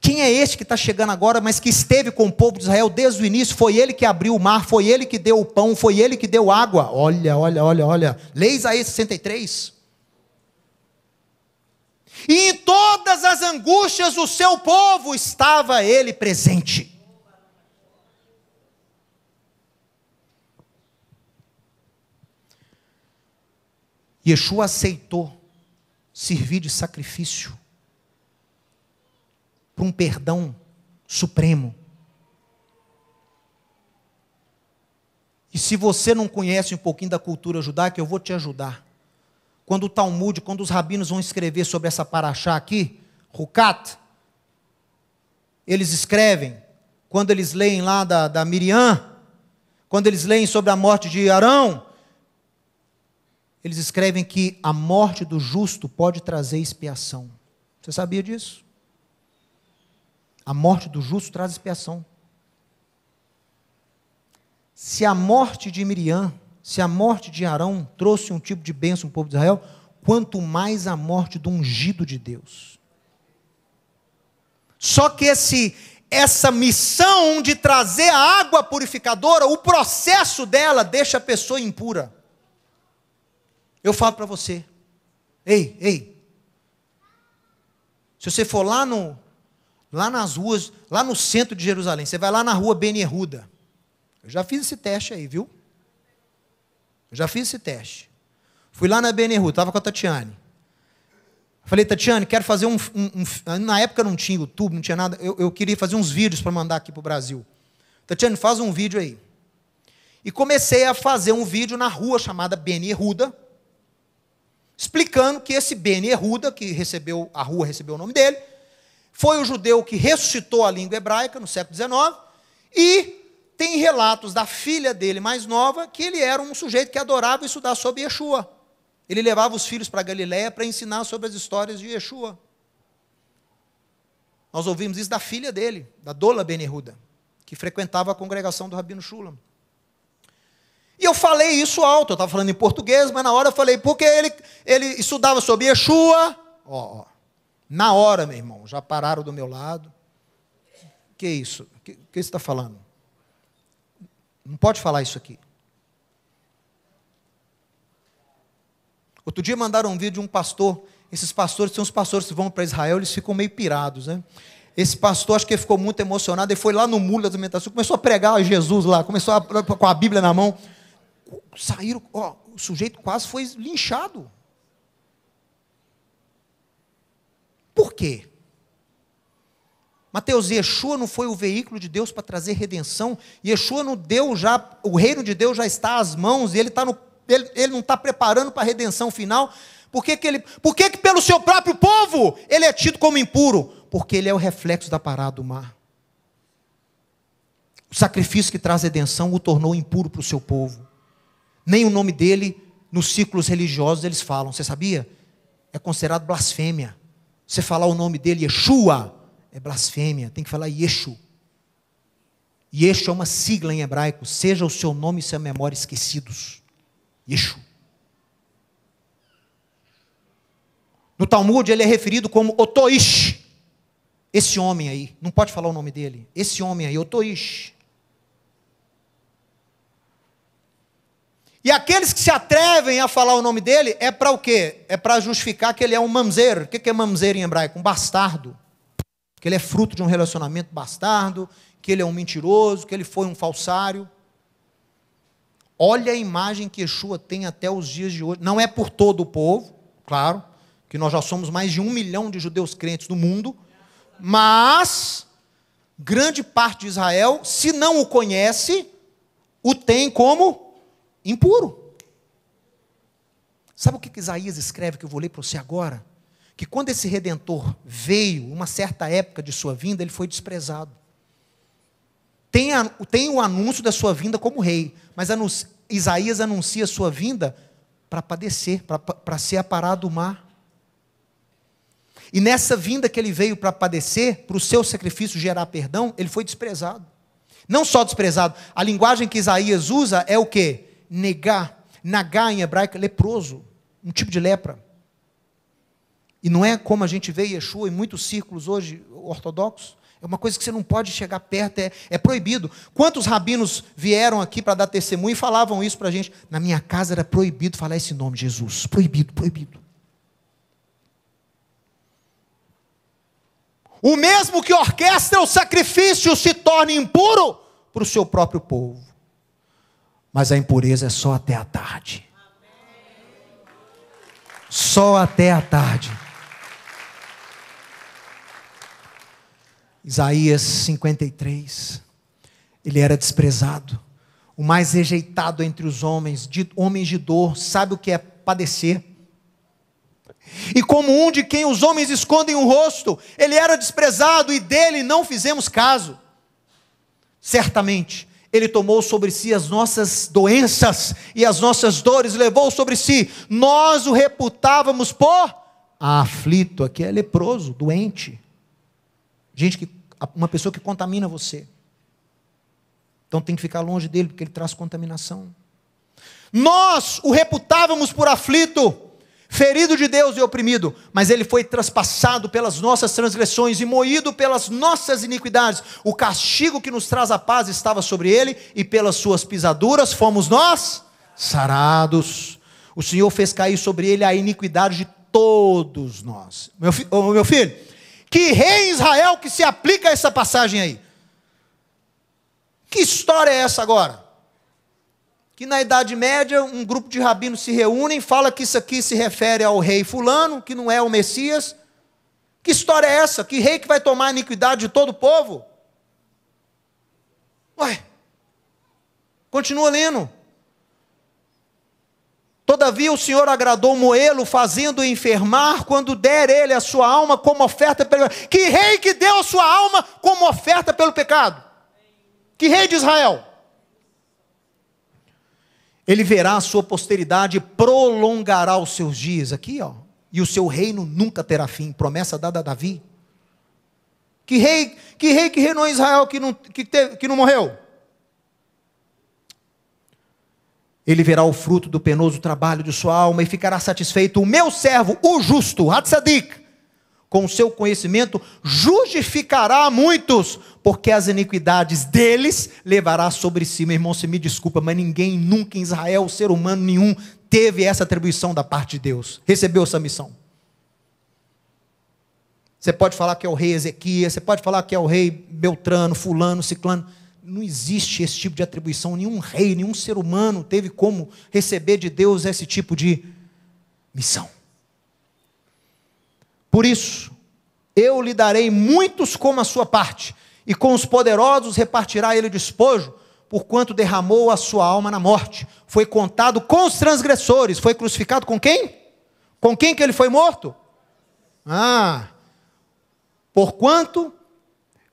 Quem é este que está chegando agora, mas que esteve com o povo de Israel desde o início? Foi ele que abriu o mar, foi ele que deu o pão, foi ele que deu água. Olha, olha, olha, olha. Leis aí 63. E em todas as angústias do seu povo estava ele presente. Yeshua aceitou servir de sacrifício para um perdão supremo. E se você não conhece um pouquinho da cultura judaica, eu vou te ajudar. Quando o Talmud, quando os rabinos vão escrever sobre essa paraxá aqui, Rukat, eles escrevem, quando eles leem lá da, da Miriam, quando eles leem sobre a morte de Arão, eles escrevem que a morte do justo pode trazer expiação. Você sabia disso? A morte do justo traz expiação. Se a morte de Miriam, se a morte de Arão trouxe um tipo de bênção para o povo de Israel, quanto mais a morte do ungido de Deus. Só que esse essa missão de trazer a água purificadora, o processo dela deixa a pessoa impura. Eu falo para você, ei, ei, se você for lá no, lá nas ruas, lá no centro de Jerusalém. Você vai lá na rua Ben Yehuda. Eu já fiz esse teste aí, viu? Eu já fiz esse teste. Fui lá na Ben Yehuda, estava com a Tatiane. Falei, Tatiane, quero fazer um, um, um, ah, Na época não tinha YouTube, não tinha nada. Eu, eu queria fazer uns vídeos para mandar aqui para o Brasil. Tatiane, faz um vídeo aí. E comecei a fazer um vídeo na rua chamada Ben Yehuda, explicando que esse Ben Yehuda, que recebeu, a rua recebeu o nome dele, foi o judeu que ressuscitou a língua hebraica no século XIX, e tem relatos da filha dele mais nova que ele era um sujeito que adorava estudar sobre Yeshua. Ele levava os filhos para Galiléia para ensinar sobre as histórias de Yeshua. Nós ouvimos isso da filha dele, da Dola Benehuda, que frequentava a congregação do Rabino Shulam. E eu falei isso alto, eu estava falando em português, mas na hora eu falei, porque ele, ele estudava sobre Yeshua. Ó, na hora, meu irmão, já pararam do meu lado. Que é isso? O que, que você está falando? Não pode falar isso aqui. Outro dia mandaram um vídeo de um pastor. Esses pastores são os pastores que vão para Israel, eles ficam meio pirados, né? Esse pastor, acho que ficou muito emocionado, e foi lá no muro da alimentação, começou a pregar Jesus lá, começou a, com a Bíblia na mão. Saíram, ó, o sujeito quase foi linchado. Por quê? Mateus, Yeshua não foi o veículo de Deus para trazer redenção? Yeshua não deu já, o reino de Deus já está às mãos, e ele, tá no, ele, ele não está preparando para a redenção final. Por que, que, ele, por que, que pelo seu próprio povo ele é tido como impuro? Porque ele é o reflexo da parada do mar. O sacrifício que traz redenção o tornou impuro para o seu povo. Nem o nome dele, nos círculos religiosos, eles falam. Você sabia? É considerado blasfêmia. Você falar o nome dele, Yeshua, é blasfêmia, tem que falar Yeshu. Yeshu é uma sigla em hebraico, seja o seu nome e sua memória esquecidos. Yeshu. No Talmud ele é referido como Otoish. Esse homem aí, não pode falar o nome dele. Esse homem aí, Otoish. E aqueles que se atrevem a falar o nome dele é para o quê? É para justificar que ele é um mamzer. O que é mamzer em hebraico? Um bastardo. Que ele é fruto de um relacionamento bastardo, que ele é um mentiroso, que ele foi um falsário. Olha a imagem que Yeshua tem até os dias de hoje. Não é por todo o povo, claro, que nós já somos mais de um milhão de judeus crentes no mundo, mas grande parte de Israel, se não o conhece, o tem como impuro. Sabe o que, que Isaías escreve que eu vou ler para você agora? Que quando esse redentor veio, uma certa época de sua vinda, ele foi desprezado. Tem, a, tem o anúncio da sua vinda como rei, mas anuncia, Isaías anuncia a sua vinda para padecer, para ser aparado do mar. E nessa vinda que ele veio para padecer, para o seu sacrifício gerar perdão, ele foi desprezado. Não só desprezado, a linguagem que Isaías usa é o que? negar. Nagar em hebraico é leproso, um tipo de lepra. E não é como a gente vê Yeshua em muitos círculos hoje ortodoxos. É uma coisa que você não pode chegar perto, é, é proibido. Quantos rabinos vieram aqui para dar testemunho e falavam isso para a gente? Na minha casa era proibido falar esse nome, Jesus. Proibido, proibido. O mesmo que orquestra o sacrifício se torna impuro para o seu próprio povo. Mas a impureza é só até a tarde. Só até a tarde. Isaías 53. Ele era desprezado, o mais rejeitado entre os homens, de, homens de dor, sabe o que é padecer. E como um de quem os homens escondem o rosto, ele era desprezado e dele não fizemos caso. Certamente, ele tomou sobre si as nossas doenças e as nossas dores, levou sobre si. Nós o reputávamos por aflito, aqui é leproso, doente. Gente que uma pessoa que contamina você. Então tem que ficar longe dele porque ele traz contaminação. Nós o reputávamos por aflito, ferido de Deus e oprimido, mas ele foi traspassado pelas nossas transgressões e moído pelas nossas iniquidades. O castigo que nos traz a paz estava sobre ele, e pelas suas pisaduras fomos nós sarados. O Senhor fez cair sobre ele a iniquidade de todos nós. Meu, fi, oh, meu filho, que rei Israel que se aplica a essa passagem aí? Que história é essa agora? que na Idade Média um grupo de rabinos se reúnem, fala que isso aqui se refere ao rei fulano, que não é o Messias. Que história é essa? Que rei que vai tomar a iniquidade de todo o povo? Ué, continua lendo. Todavia o Senhor agradou Moelo, fazendo enfermar, quando der ele a sua alma como oferta pelo Que rei que deu a sua alma como oferta pelo pecado? Que rei de Israel? ele verá a sua posteridade, prolongará os seus dias, aqui ó, e o seu reino nunca terá fim, promessa dada a Davi. Que rei que, rei que reinou em Israel que não, que, teve, que não morreu? Ele verá o fruto do penoso trabalho de sua alma e ficará satisfeito. O meu servo, o justo, Hatzadik, com o seu conhecimento, justificará muitos, porque as iniquidades deles levará sobre si. Meu irmão, você me desculpa, mas ninguém nunca em Israel, ser humano nenhum, teve essa atribuição da parte de Deus, recebeu essa missão. Você pode falar que é o rei Ezequias, você pode falar que é o rei Beltrano, Fulano, Ciclano. Não existe esse tipo de atribuição. Nenhum rei, nenhum ser humano teve como receber de Deus esse tipo de missão. Por isso, eu lhe darei muitos como a sua parte, e com os poderosos repartirá ele despojo, porquanto derramou a sua alma na morte. Foi contado com os transgressores, foi crucificado com quem? Com quem que ele foi morto? Ah, porquanto,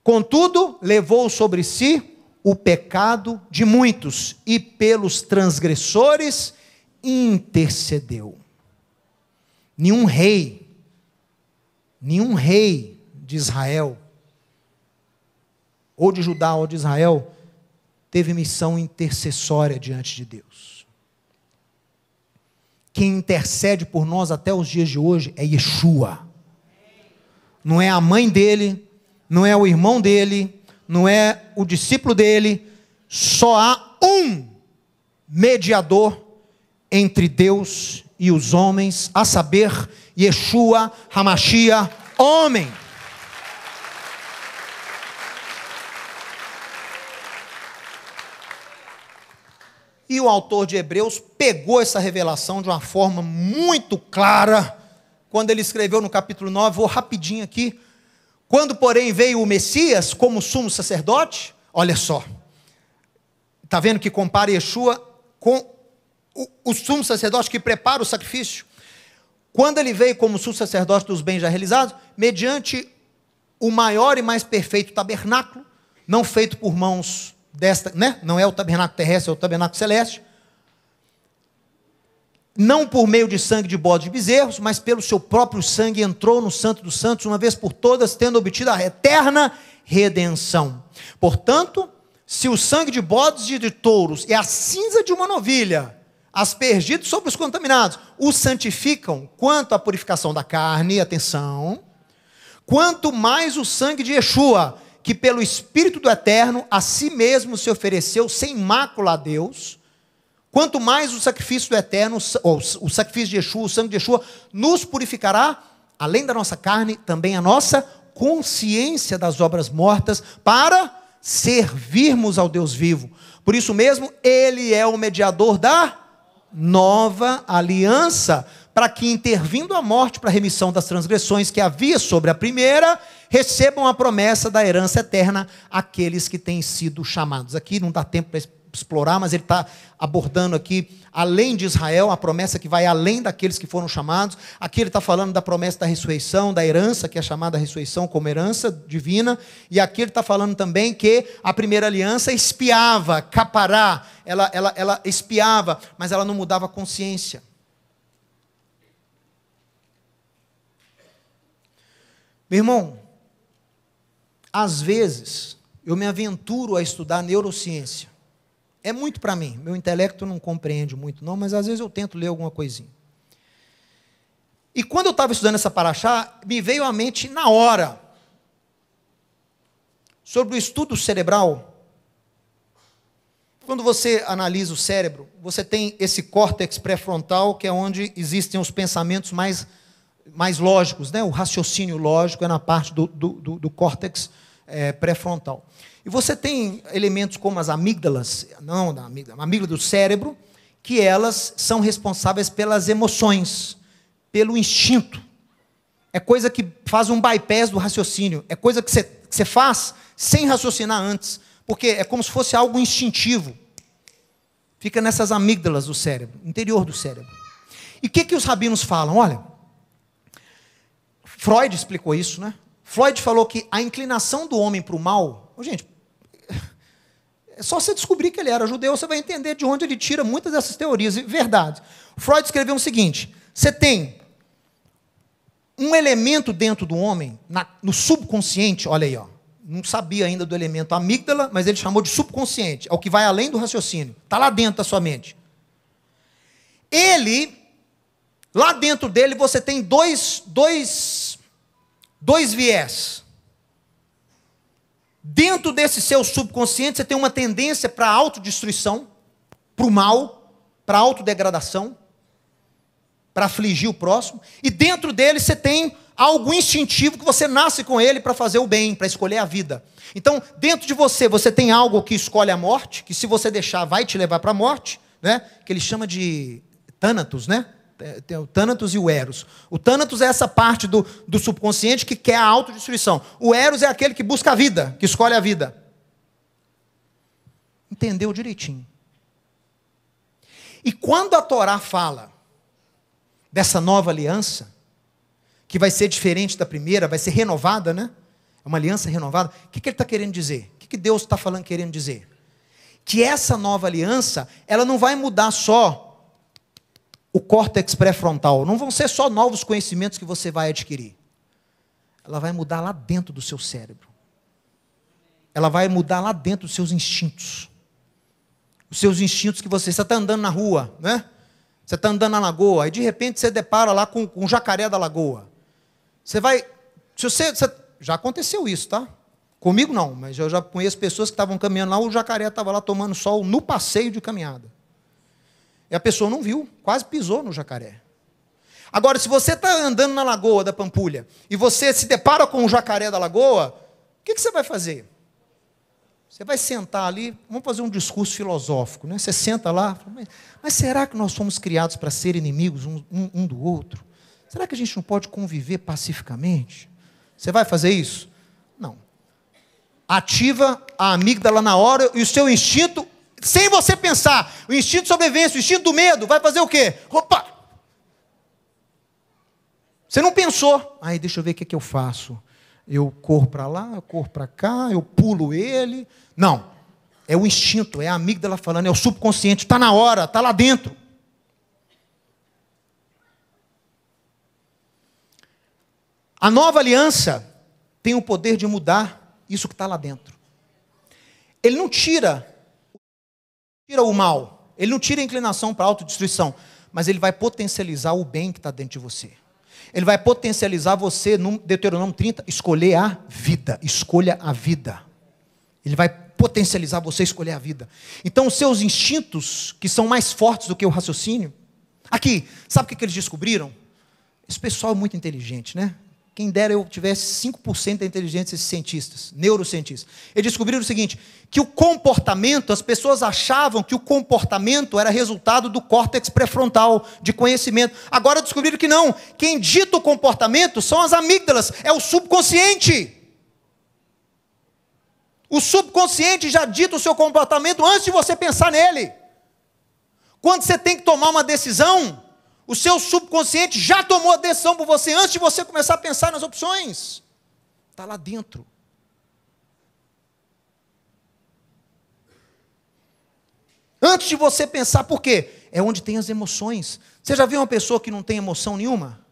contudo, levou sobre si o pecado de muitos, e pelos transgressores intercedeu. Nenhum rei nenhum rei de Israel, ou de Judá ou de Israel, teve missão intercessória diante de Deus. Quem intercede por nós até os dias de hoje é Yeshua. Não é a mãe dele, não é o irmão dele, não é o discípulo dele, só há um mediador entre Deus e os homens, a saber, Yeshua Hamashia, homem. E o autor de Hebreus pegou essa revelação de uma forma muito clara quando ele escreveu no capítulo 9, vou rapidinho aqui. Quando, porém, veio o Messias como sumo sacerdote, olha só. Está vendo que compara Yeshua com o, o sumo sacerdote que prepara o sacrifício? Quando ele veio como sumo sacerdote dos bens já realizados, mediante o maior e mais perfeito tabernáculo, não feito por mãos desta, né? Não é o tabernáculo terrestre, é o tabernáculo celeste. Não por meio de sangue de bodes e bezerros, mas pelo seu próprio sangue entrou no Santo dos Santos uma vez por todas, tendo obtido a eterna redenção. Portanto, se o sangue de bodes e de touros é a cinza de uma novilha, as perdidas sobre os contaminados, os santificam quanto à purificação da carne, atenção, quanto mais o sangue de Yeshua, que pelo Espírito do Eterno a si mesmo se ofereceu sem mácula a Deus, quanto mais o sacrifício do Eterno, ou o sacrifício de Yeshua, o sangue de Yeshua, nos purificará, além da nossa carne, também a nossa consciência das obras mortas, para servirmos ao Deus vivo. Por isso mesmo, ele é o mediador da nova aliança, para que, intervindo a morte para a remissão das transgressões que havia sobre a primeira, recebam a promessa da herança eterna aqueles que têm sido chamados. Aqui não dá tempo para explorar, mas ele está abordando aqui, além de Israel, a promessa que vai além daqueles que foram chamados. Aqui ele está falando da promessa da ressurreição, da herança, que é chamada ressurreição como herança divina. E aqui ele está falando também que a primeira aliança espiava, capará, ela, ela, ela espiava, mas ela não mudava a consciência. Meu irmão, às vezes eu me aventuro a estudar neurociência é muito para mim. Meu intelecto não compreende muito, não, mas às vezes eu tento ler alguma coisinha. E quando eu estava estudando essa paraxá, me veio à mente na hora sobre o estudo cerebral. Quando você analisa o cérebro, você tem esse córtex pré-frontal, que é onde existem os pensamentos mais, mais lógicos, né? o raciocínio lógico é na parte do, do, do, do córtex é, pré-frontal. E você tem elementos como as amígdalas, não, a amígdala, a amígdala do cérebro, que elas são responsáveis pelas emoções, pelo instinto. É coisa que faz um bypass do raciocínio. É coisa que você, você faz sem raciocinar antes. Porque é como se fosse algo instintivo. Fica nessas amígdalas do cérebro, interior do cérebro. E o que, que os rabinos falam? Olha, Freud explicou isso, né? Freud falou que a inclinação do homem para o mal. Gente, é só você descobrir que ele era judeu, você vai entender de onde ele tira muitas dessas teorias e verdades. Freud escreveu o seguinte: você tem um elemento dentro do homem, na, no subconsciente, olha aí, ó, não sabia ainda do elemento amígdala, mas ele chamou de subconsciente, é o que vai além do raciocínio, está lá dentro da sua mente. Ele, lá dentro dele, você tem dois, dois, dois viés. Dentro desse seu subconsciente, você tem uma tendência para autodestruição, para o mal, para autodegradação, para afligir o próximo. E dentro dele você tem algo instintivo que você nasce com ele para fazer o bem, para escolher a vida. Então, dentro de você, você tem algo que escolhe a morte, que se você deixar vai te levar para a morte, né? Que ele chama de Thanatos, né? É, tem o Thanatos e o Eros. O Thanatos é essa parte do, do subconsciente que quer a autodestruição. O Eros é aquele que busca a vida, que escolhe a vida. Entendeu direitinho. E quando a Torá fala dessa nova aliança, que vai ser diferente da primeira, vai ser renovada, né? É uma aliança renovada. O que, que ele está querendo dizer? O que, que Deus está falando querendo dizer? Que essa nova aliança, ela não vai mudar só o córtex pré-frontal. Não vão ser só novos conhecimentos que você vai adquirir. Ela vai mudar lá dentro do seu cérebro. Ela vai mudar lá dentro dos seus instintos. Os seus instintos que você. Você está andando na rua, né? Você está andando na lagoa, e de repente você depara lá com, com um jacaré da lagoa. Você vai. Se você, você, já aconteceu isso, tá? Comigo não, mas eu já conheço pessoas que estavam caminhando lá, o jacaré estava lá tomando sol no passeio de caminhada. E a pessoa não viu, quase pisou no jacaré. Agora, se você está andando na lagoa da Pampulha e você se depara com o jacaré da lagoa, o que, que, você vai fazer? Você vai sentar ali, vamos fazer um discurso filosófico, né? Você senta lá, mas, mas será que nós fomos criados para ser inimigos um, um, um do outro? Será que a gente não pode conviver pacificamente? Você vai fazer isso? Não. Ativa a amígdala na hora e o seu instinto sem você pensar, o instinto de sobrevivência, o instinto do medo, vai fazer o quê? Opa! Você não pensou. Aí, deixa eu ver o que, é que eu faço. Eu corro para lá, eu corro para cá, eu pulo ele. Não. É o instinto, é a amígdala falando, é o subconsciente. Está na hora, está lá dentro. A nova aliança tem o poder de mudar isso que está lá dentro. Ele não tira tira o mal, ele não tira a inclinação para a autodestruição, mas ele vai potencializar o bem que está dentro de você. Ele vai potencializar você, no Deuteronômio 30, escolher a vida. Escolha a vida. Ele vai potencializar você escolher a vida. Então, os seus instintos, que são mais fortes do que o raciocínio. Aqui, sabe o que, que eles descobriram? Esse pessoal é muito inteligente, né? Quem dera eu tivesse 5% da inteligência desses cientistas, neurocientistas. Eles descobriram o seguinte: que o comportamento, as pessoas achavam que o comportamento era resultado do córtex pré-frontal, de conhecimento. Agora descobriram que não. Quem dita o comportamento são as amígdalas, é o subconsciente. O subconsciente já dita o seu comportamento antes de você pensar nele. Quando você tem que tomar uma decisão, o seu subconsciente já tomou a decisão por você antes de você começar a pensar nas opções. Está lá dentro. Antes de você pensar, por quê? É onde tem as emoções. Você já viu uma pessoa que não tem emoção nenhuma?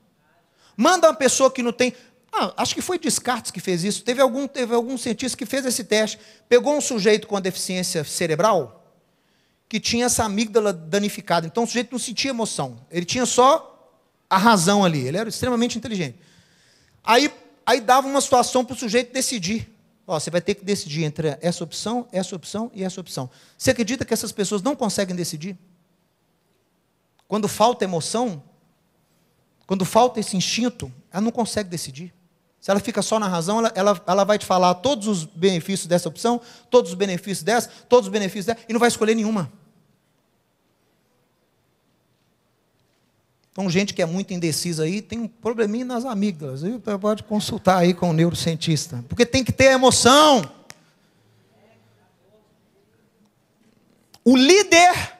Manda uma pessoa que não tem. Ah, acho que foi Descartes que fez isso. Teve algum, teve algum cientista que fez esse teste. Pegou um sujeito com a deficiência cerebral que tinha essa amígdala danificada. Então o sujeito não sentia emoção. Ele tinha só a razão ali. Ele era extremamente inteligente. Aí, aí dava uma situação para o sujeito decidir. Ó, você vai ter que decidir entre essa opção, essa opção e essa opção. Você acredita que essas pessoas não conseguem decidir? Quando falta emoção, quando falta esse instinto, ela não consegue decidir. Se ela fica só na razão, ela, ela, ela vai te falar todos os benefícios dessa opção, todos os benefícios dessa, todos os benefícios dessa, e não vai escolher nenhuma. Então, gente que é muito indecisa aí tem um probleminha nas amígdalas. Viu? Então, pode consultar aí com o neurocientista. Porque tem que ter emoção. O líder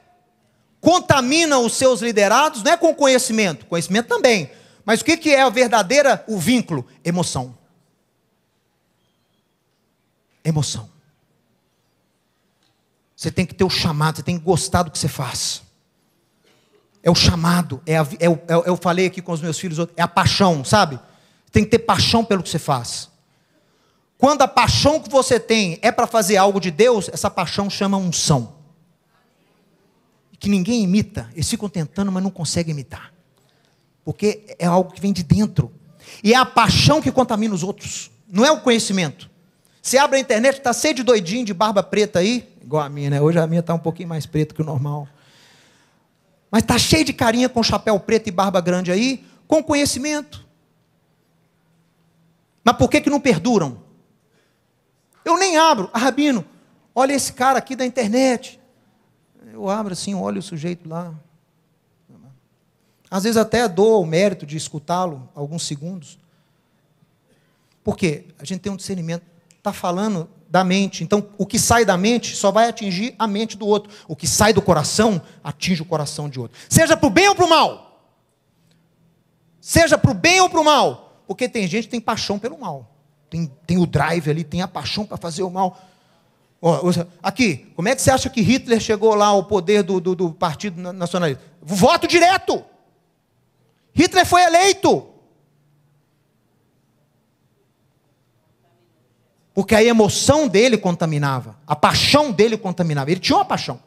contamina os seus liderados, não é com conhecimento, conhecimento também. Mas o que é a verdadeira, o vínculo? Emoção. Emoção. Você tem que ter o chamado, você tem que gostar do que você faz é o chamado, é, a, é o, é, eu é falei aqui com os meus filhos, é a paixão, sabe? Tem que ter paixão pelo que você faz. Quando a paixão que você tem é para fazer algo de Deus, essa paixão chama unção. Que ninguém imita, eles ficam tentando, mas não conseguem imitar. Porque é algo que vem de dentro. E é a paixão que contamina os outros, não é o conhecimento. Você abre a internet, está cheio de doidinho, de barba preta aí, igual a minha, né? Hoje a minha está um pouquinho mais preta que o normal. Mas está cheio de carinha com chapéu preto e barba grande aí, com conhecimento. Mas por que, que não perduram? Eu nem abro. Ah, Rabino, olha esse cara aqui da internet. Eu abro assim, olho o sujeito lá. Às vezes até dou o mérito de escutá-lo alguns segundos. Por quê? A gente tem um discernimento. Está falando da mente. Então, o que sai da mente só vai atingir a mente do outro. O que sai do coração atinge o coração de outro. Seja para o bem ou para o mal. Seja para o bem ou para o mal. Porque tem gente que tem paixão pelo mal. Tem, tem o drive ali, tem a paixão para fazer o mal. Aqui, como é que você acha que Hitler chegou lá ao poder do, do, do Partido Nacionalista? Voto direto! Hitler foi eleito! Porque a emoção dele contaminava, a paixão dele contaminava. Ele tinha uma paixão.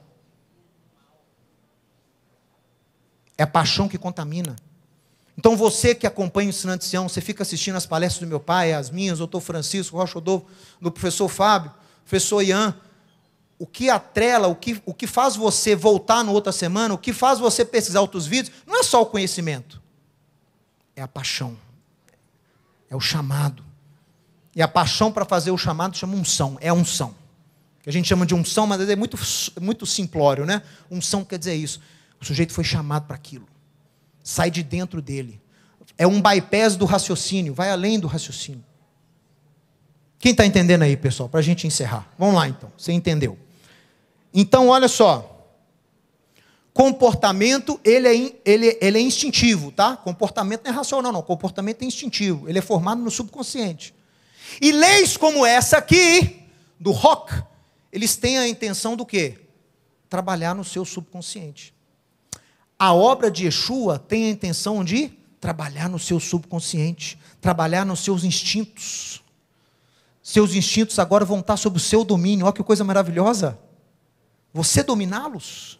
É a paixão que contamina. Então você que acompanha o Ensinante Sião, você fica assistindo as palestras do meu pai, as minhas, doutor Francisco, Rocha Odovo, do professor Fábio, professor Ian, o que atrela, o que, o que faz você voltar na outra semana, o que faz você pesquisar outros vídeos, não é só o conhecimento, é a paixão, é o chamado, e a paixão para fazer o chamado chama unção, é unção. Que a gente chama de unção, mas é muito, muito simplório, né? Unção quer dizer isso. O sujeito foi chamado para aquilo. Sai de dentro dele. É um bypass do raciocínio, vai além do raciocínio. Quem está entendendo aí, pessoal? Para a gente encerrar. Vamos lá, então. Você entendeu. Então, olha só. Comportamento, ele é, ele, ele é instintivo, tá? Comportamento não é racional, não. Comportamento é instintivo. Ele é formado no subconsciente. E leis como essa aqui, do rock, eles têm a intenção do quê? Trabalhar no seu subconsciente. A obra de Yeshua tem a intenção de trabalhar no seu subconsciente, trabalhar nos seus instintos. Seus instintos agora vão estar sob o seu domínio. Olha que coisa maravilhosa. Você dominá-los.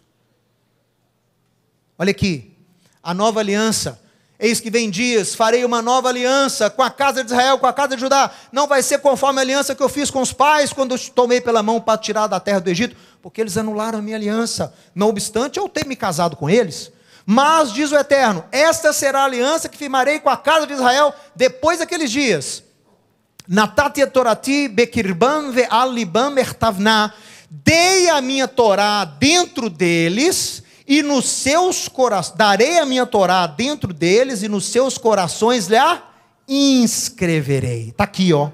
Olha aqui, a nova aliança Eis que vem dias, farei uma nova aliança com a casa de Israel, com a casa de Judá. Não vai ser conforme a aliança que eu fiz com os pais quando os tomei pela mão para tirar da terra do Egito, porque eles anularam a minha aliança. Não obstante eu ter me casado com eles. Mas, diz o Eterno, esta será a aliança que firmarei com a casa de Israel depois daqueles dias. Natati Torati Bekirban Ve'aliban Mertavna. Dei a minha Torá dentro deles e nos seus corações, darei a minha Torá dentro deles, e nos seus corações lhe a inscreverei. Está aqui, ó.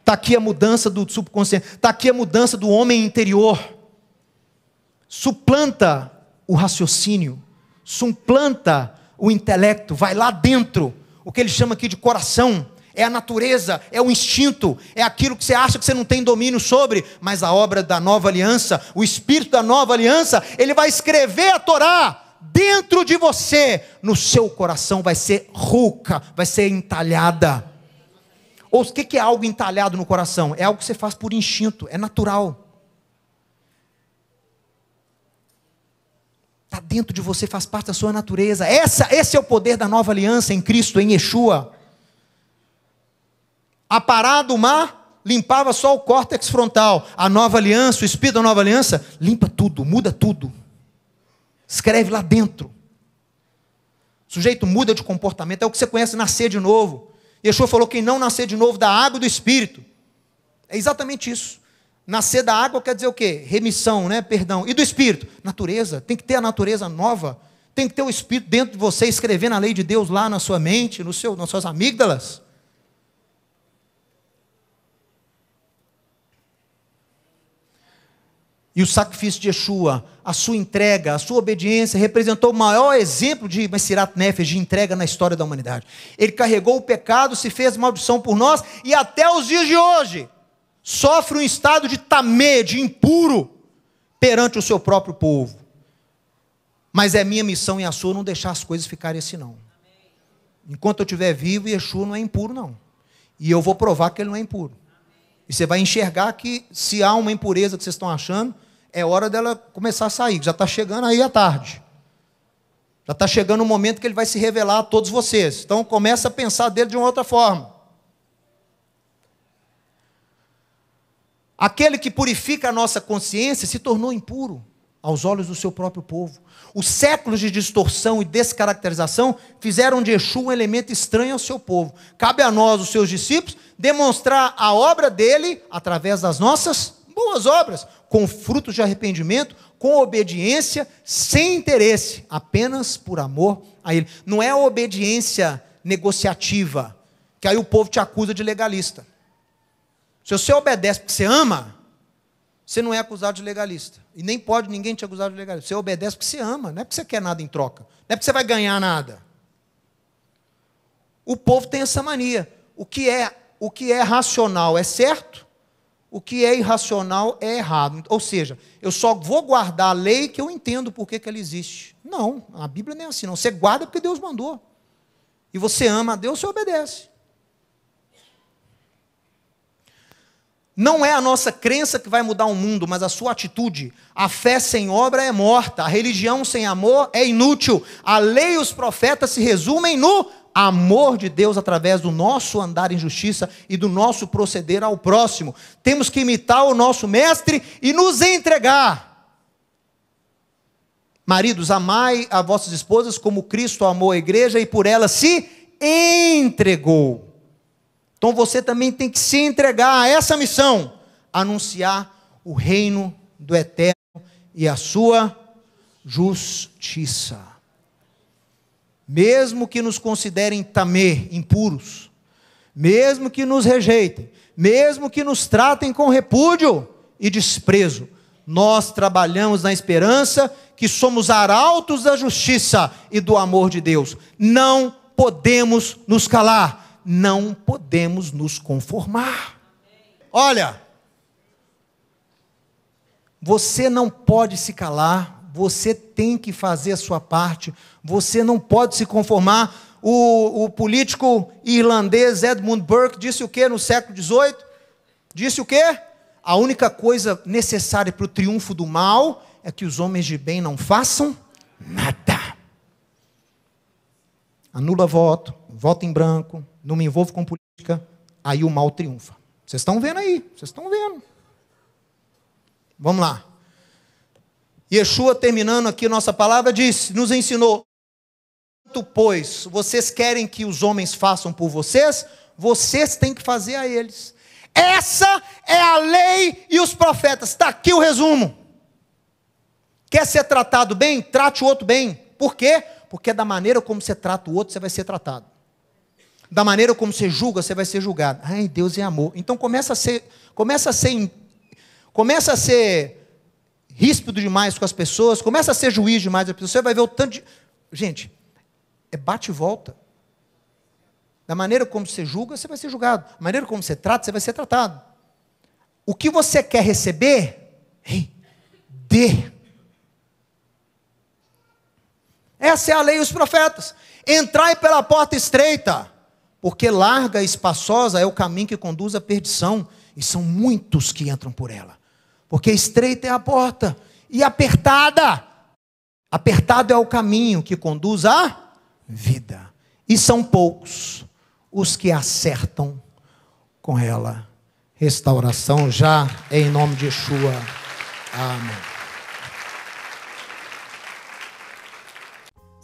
Está aqui a mudança do subconsciente, está aqui a mudança do homem interior. Suplanta o raciocínio, suplanta o intelecto, vai lá dentro, o que ele chama aqui de coração é a natureza, é o instinto, é aquilo que você acha que você não tem domínio sobre, mas a obra da nova aliança, o espírito da nova aliança, ele vai escrever a Torá dentro de você, no seu coração vai ser ruca, vai ser entalhada. Ou o que é algo entalhado no coração? É algo que você faz por instinto, é natural. Está dentro de você, faz parte da sua natureza. Essa, esse é o poder da nova aliança em Cristo, em Yeshua. A parada, o mar, limpava só o córtex frontal. A nova aliança, o espírito da nova aliança, limpa tudo, muda tudo. Escreve lá dentro. O sujeito muda de comportamento, é o que você conhece nascer de novo. Yeshua falou: quem não nascer de novo da água do espírito. É exatamente isso. Nascer da água quer dizer o quê? Remissão, né? Perdão. E do espírito? Natureza. Tem que ter a natureza nova. Tem que ter o espírito dentro de você, escrevendo a lei de Deus lá na sua mente, no seu, nas suas amígdalas. E o sacrifício de Yeshua, a sua entrega, a sua obediência, representou o maior exemplo de Messirat Nefesh, de entrega na história da humanidade. Ele carregou o pecado, se fez maldição por nós e até os dias de hoje sofre um estado de tamê, de impuro, perante o seu próprio povo. Mas é minha missão e a sua não deixar as coisas ficarem assim, não. Enquanto eu estiver vivo, Yeshua não é impuro, não. E eu vou provar que ele não é impuro. E você vai enxergar que se há uma impureza que vocês estão achando, é hora dela começar a sair. Já está chegando aí à tarde. Já está chegando o momento que ele vai se revelar a todos vocês. Então começa a pensar dele de uma outra forma. Aquele que purifica a nossa consciência se tornou impuro aos olhos do seu próprio povo. Os séculos de distorção e descaracterização fizeram de Exu um elemento estranho ao seu povo. Cabe a nós, os seus discípulos, demonstrar a obra dele através das nossas boas obras, com frutos de arrependimento, com obediência, sem interesse, apenas por amor a ele. Não é a obediência negociativa, que aí o povo te acusa de legalista. Se você obedece porque você ama, você não é acusado de legalista. E nem pode ninguém te acusar de legalista. Você obedece porque você ama, não é porque você quer nada em troca. Não é porque você vai ganhar nada. O povo tem essa mania. O que é, o que é racional é certo, o que é irracional é errado. Ou seja, eu só vou guardar a lei que eu entendo por que ela existe. Não, a Bíblia não é assim, não. Você guarda porque Deus mandou. E você ama a Deus, você obedece. Não é a nossa crença que vai mudar o mundo, mas a sua atitude. A fé sem obra é morta, a religião sem amor é inútil. A lei e os profetas se resumem no amor de Deus através do nosso andar em justiça e do nosso proceder ao próximo. Temos que imitar o nosso mestre e nos entregar. Maridos, amai a vossas esposas como Cristo amou a igreja e por ela se entregou. Então você também tem que se entregar a essa missão, anunciar o reino do eterno e a sua justiça. Mesmo que nos considerem tamê, impuros, mesmo que nos rejeitem, mesmo que nos tratem com repúdio e desprezo, nós trabalhamos na esperança que somos arautos da justiça e do amor de Deus. Não podemos nos calar não podemos nos conformar. Olha, você não pode se calar, você tem que fazer a sua parte, você não pode se conformar. O, o político irlandês Edmund Burke disse o que no século XVIII? Disse o que? A única coisa necessária para o triunfo do mal é que os homens de bem não façam nada anula voto, voto em branco, não me envolvo com política, aí o mal triunfa. Vocês estão vendo aí, vocês estão vendo. Vamos lá. Yeshua, terminando aqui nossa palavra, disse, nos ensinou: Quanto, pois vocês querem que os homens façam por vocês, vocês têm que fazer a eles. Essa é a lei e os profetas. Está aqui o resumo. Quer ser tratado bem? Trate o outro bem. Por quê? Porque é da maneira como você trata o outro, você vai ser tratado. Da maneira como você julga, você vai ser julgado. Ai, Deus é amor. Então começa a ser, começa a ser, começa a ser ríspido demais com as pessoas, começa a ser juiz demais com as pessoas, você vai ver o tanto de. Gente, é bate e volta. Da maneira como você julga, você vai ser julgado. Da maneira como você trata, você vai ser tratado. O que você quer receber, dê. Essa é a lei e os profetas. Entrai pela porta estreita, porque larga e espaçosa é o caminho que conduz à perdição, e são muitos que entram por ela. Porque estreita é a porta e apertada. Apertado é o caminho que conduz à vida. E são poucos os que acertam com ela. Restauração já em nome de Yeshua. Amém.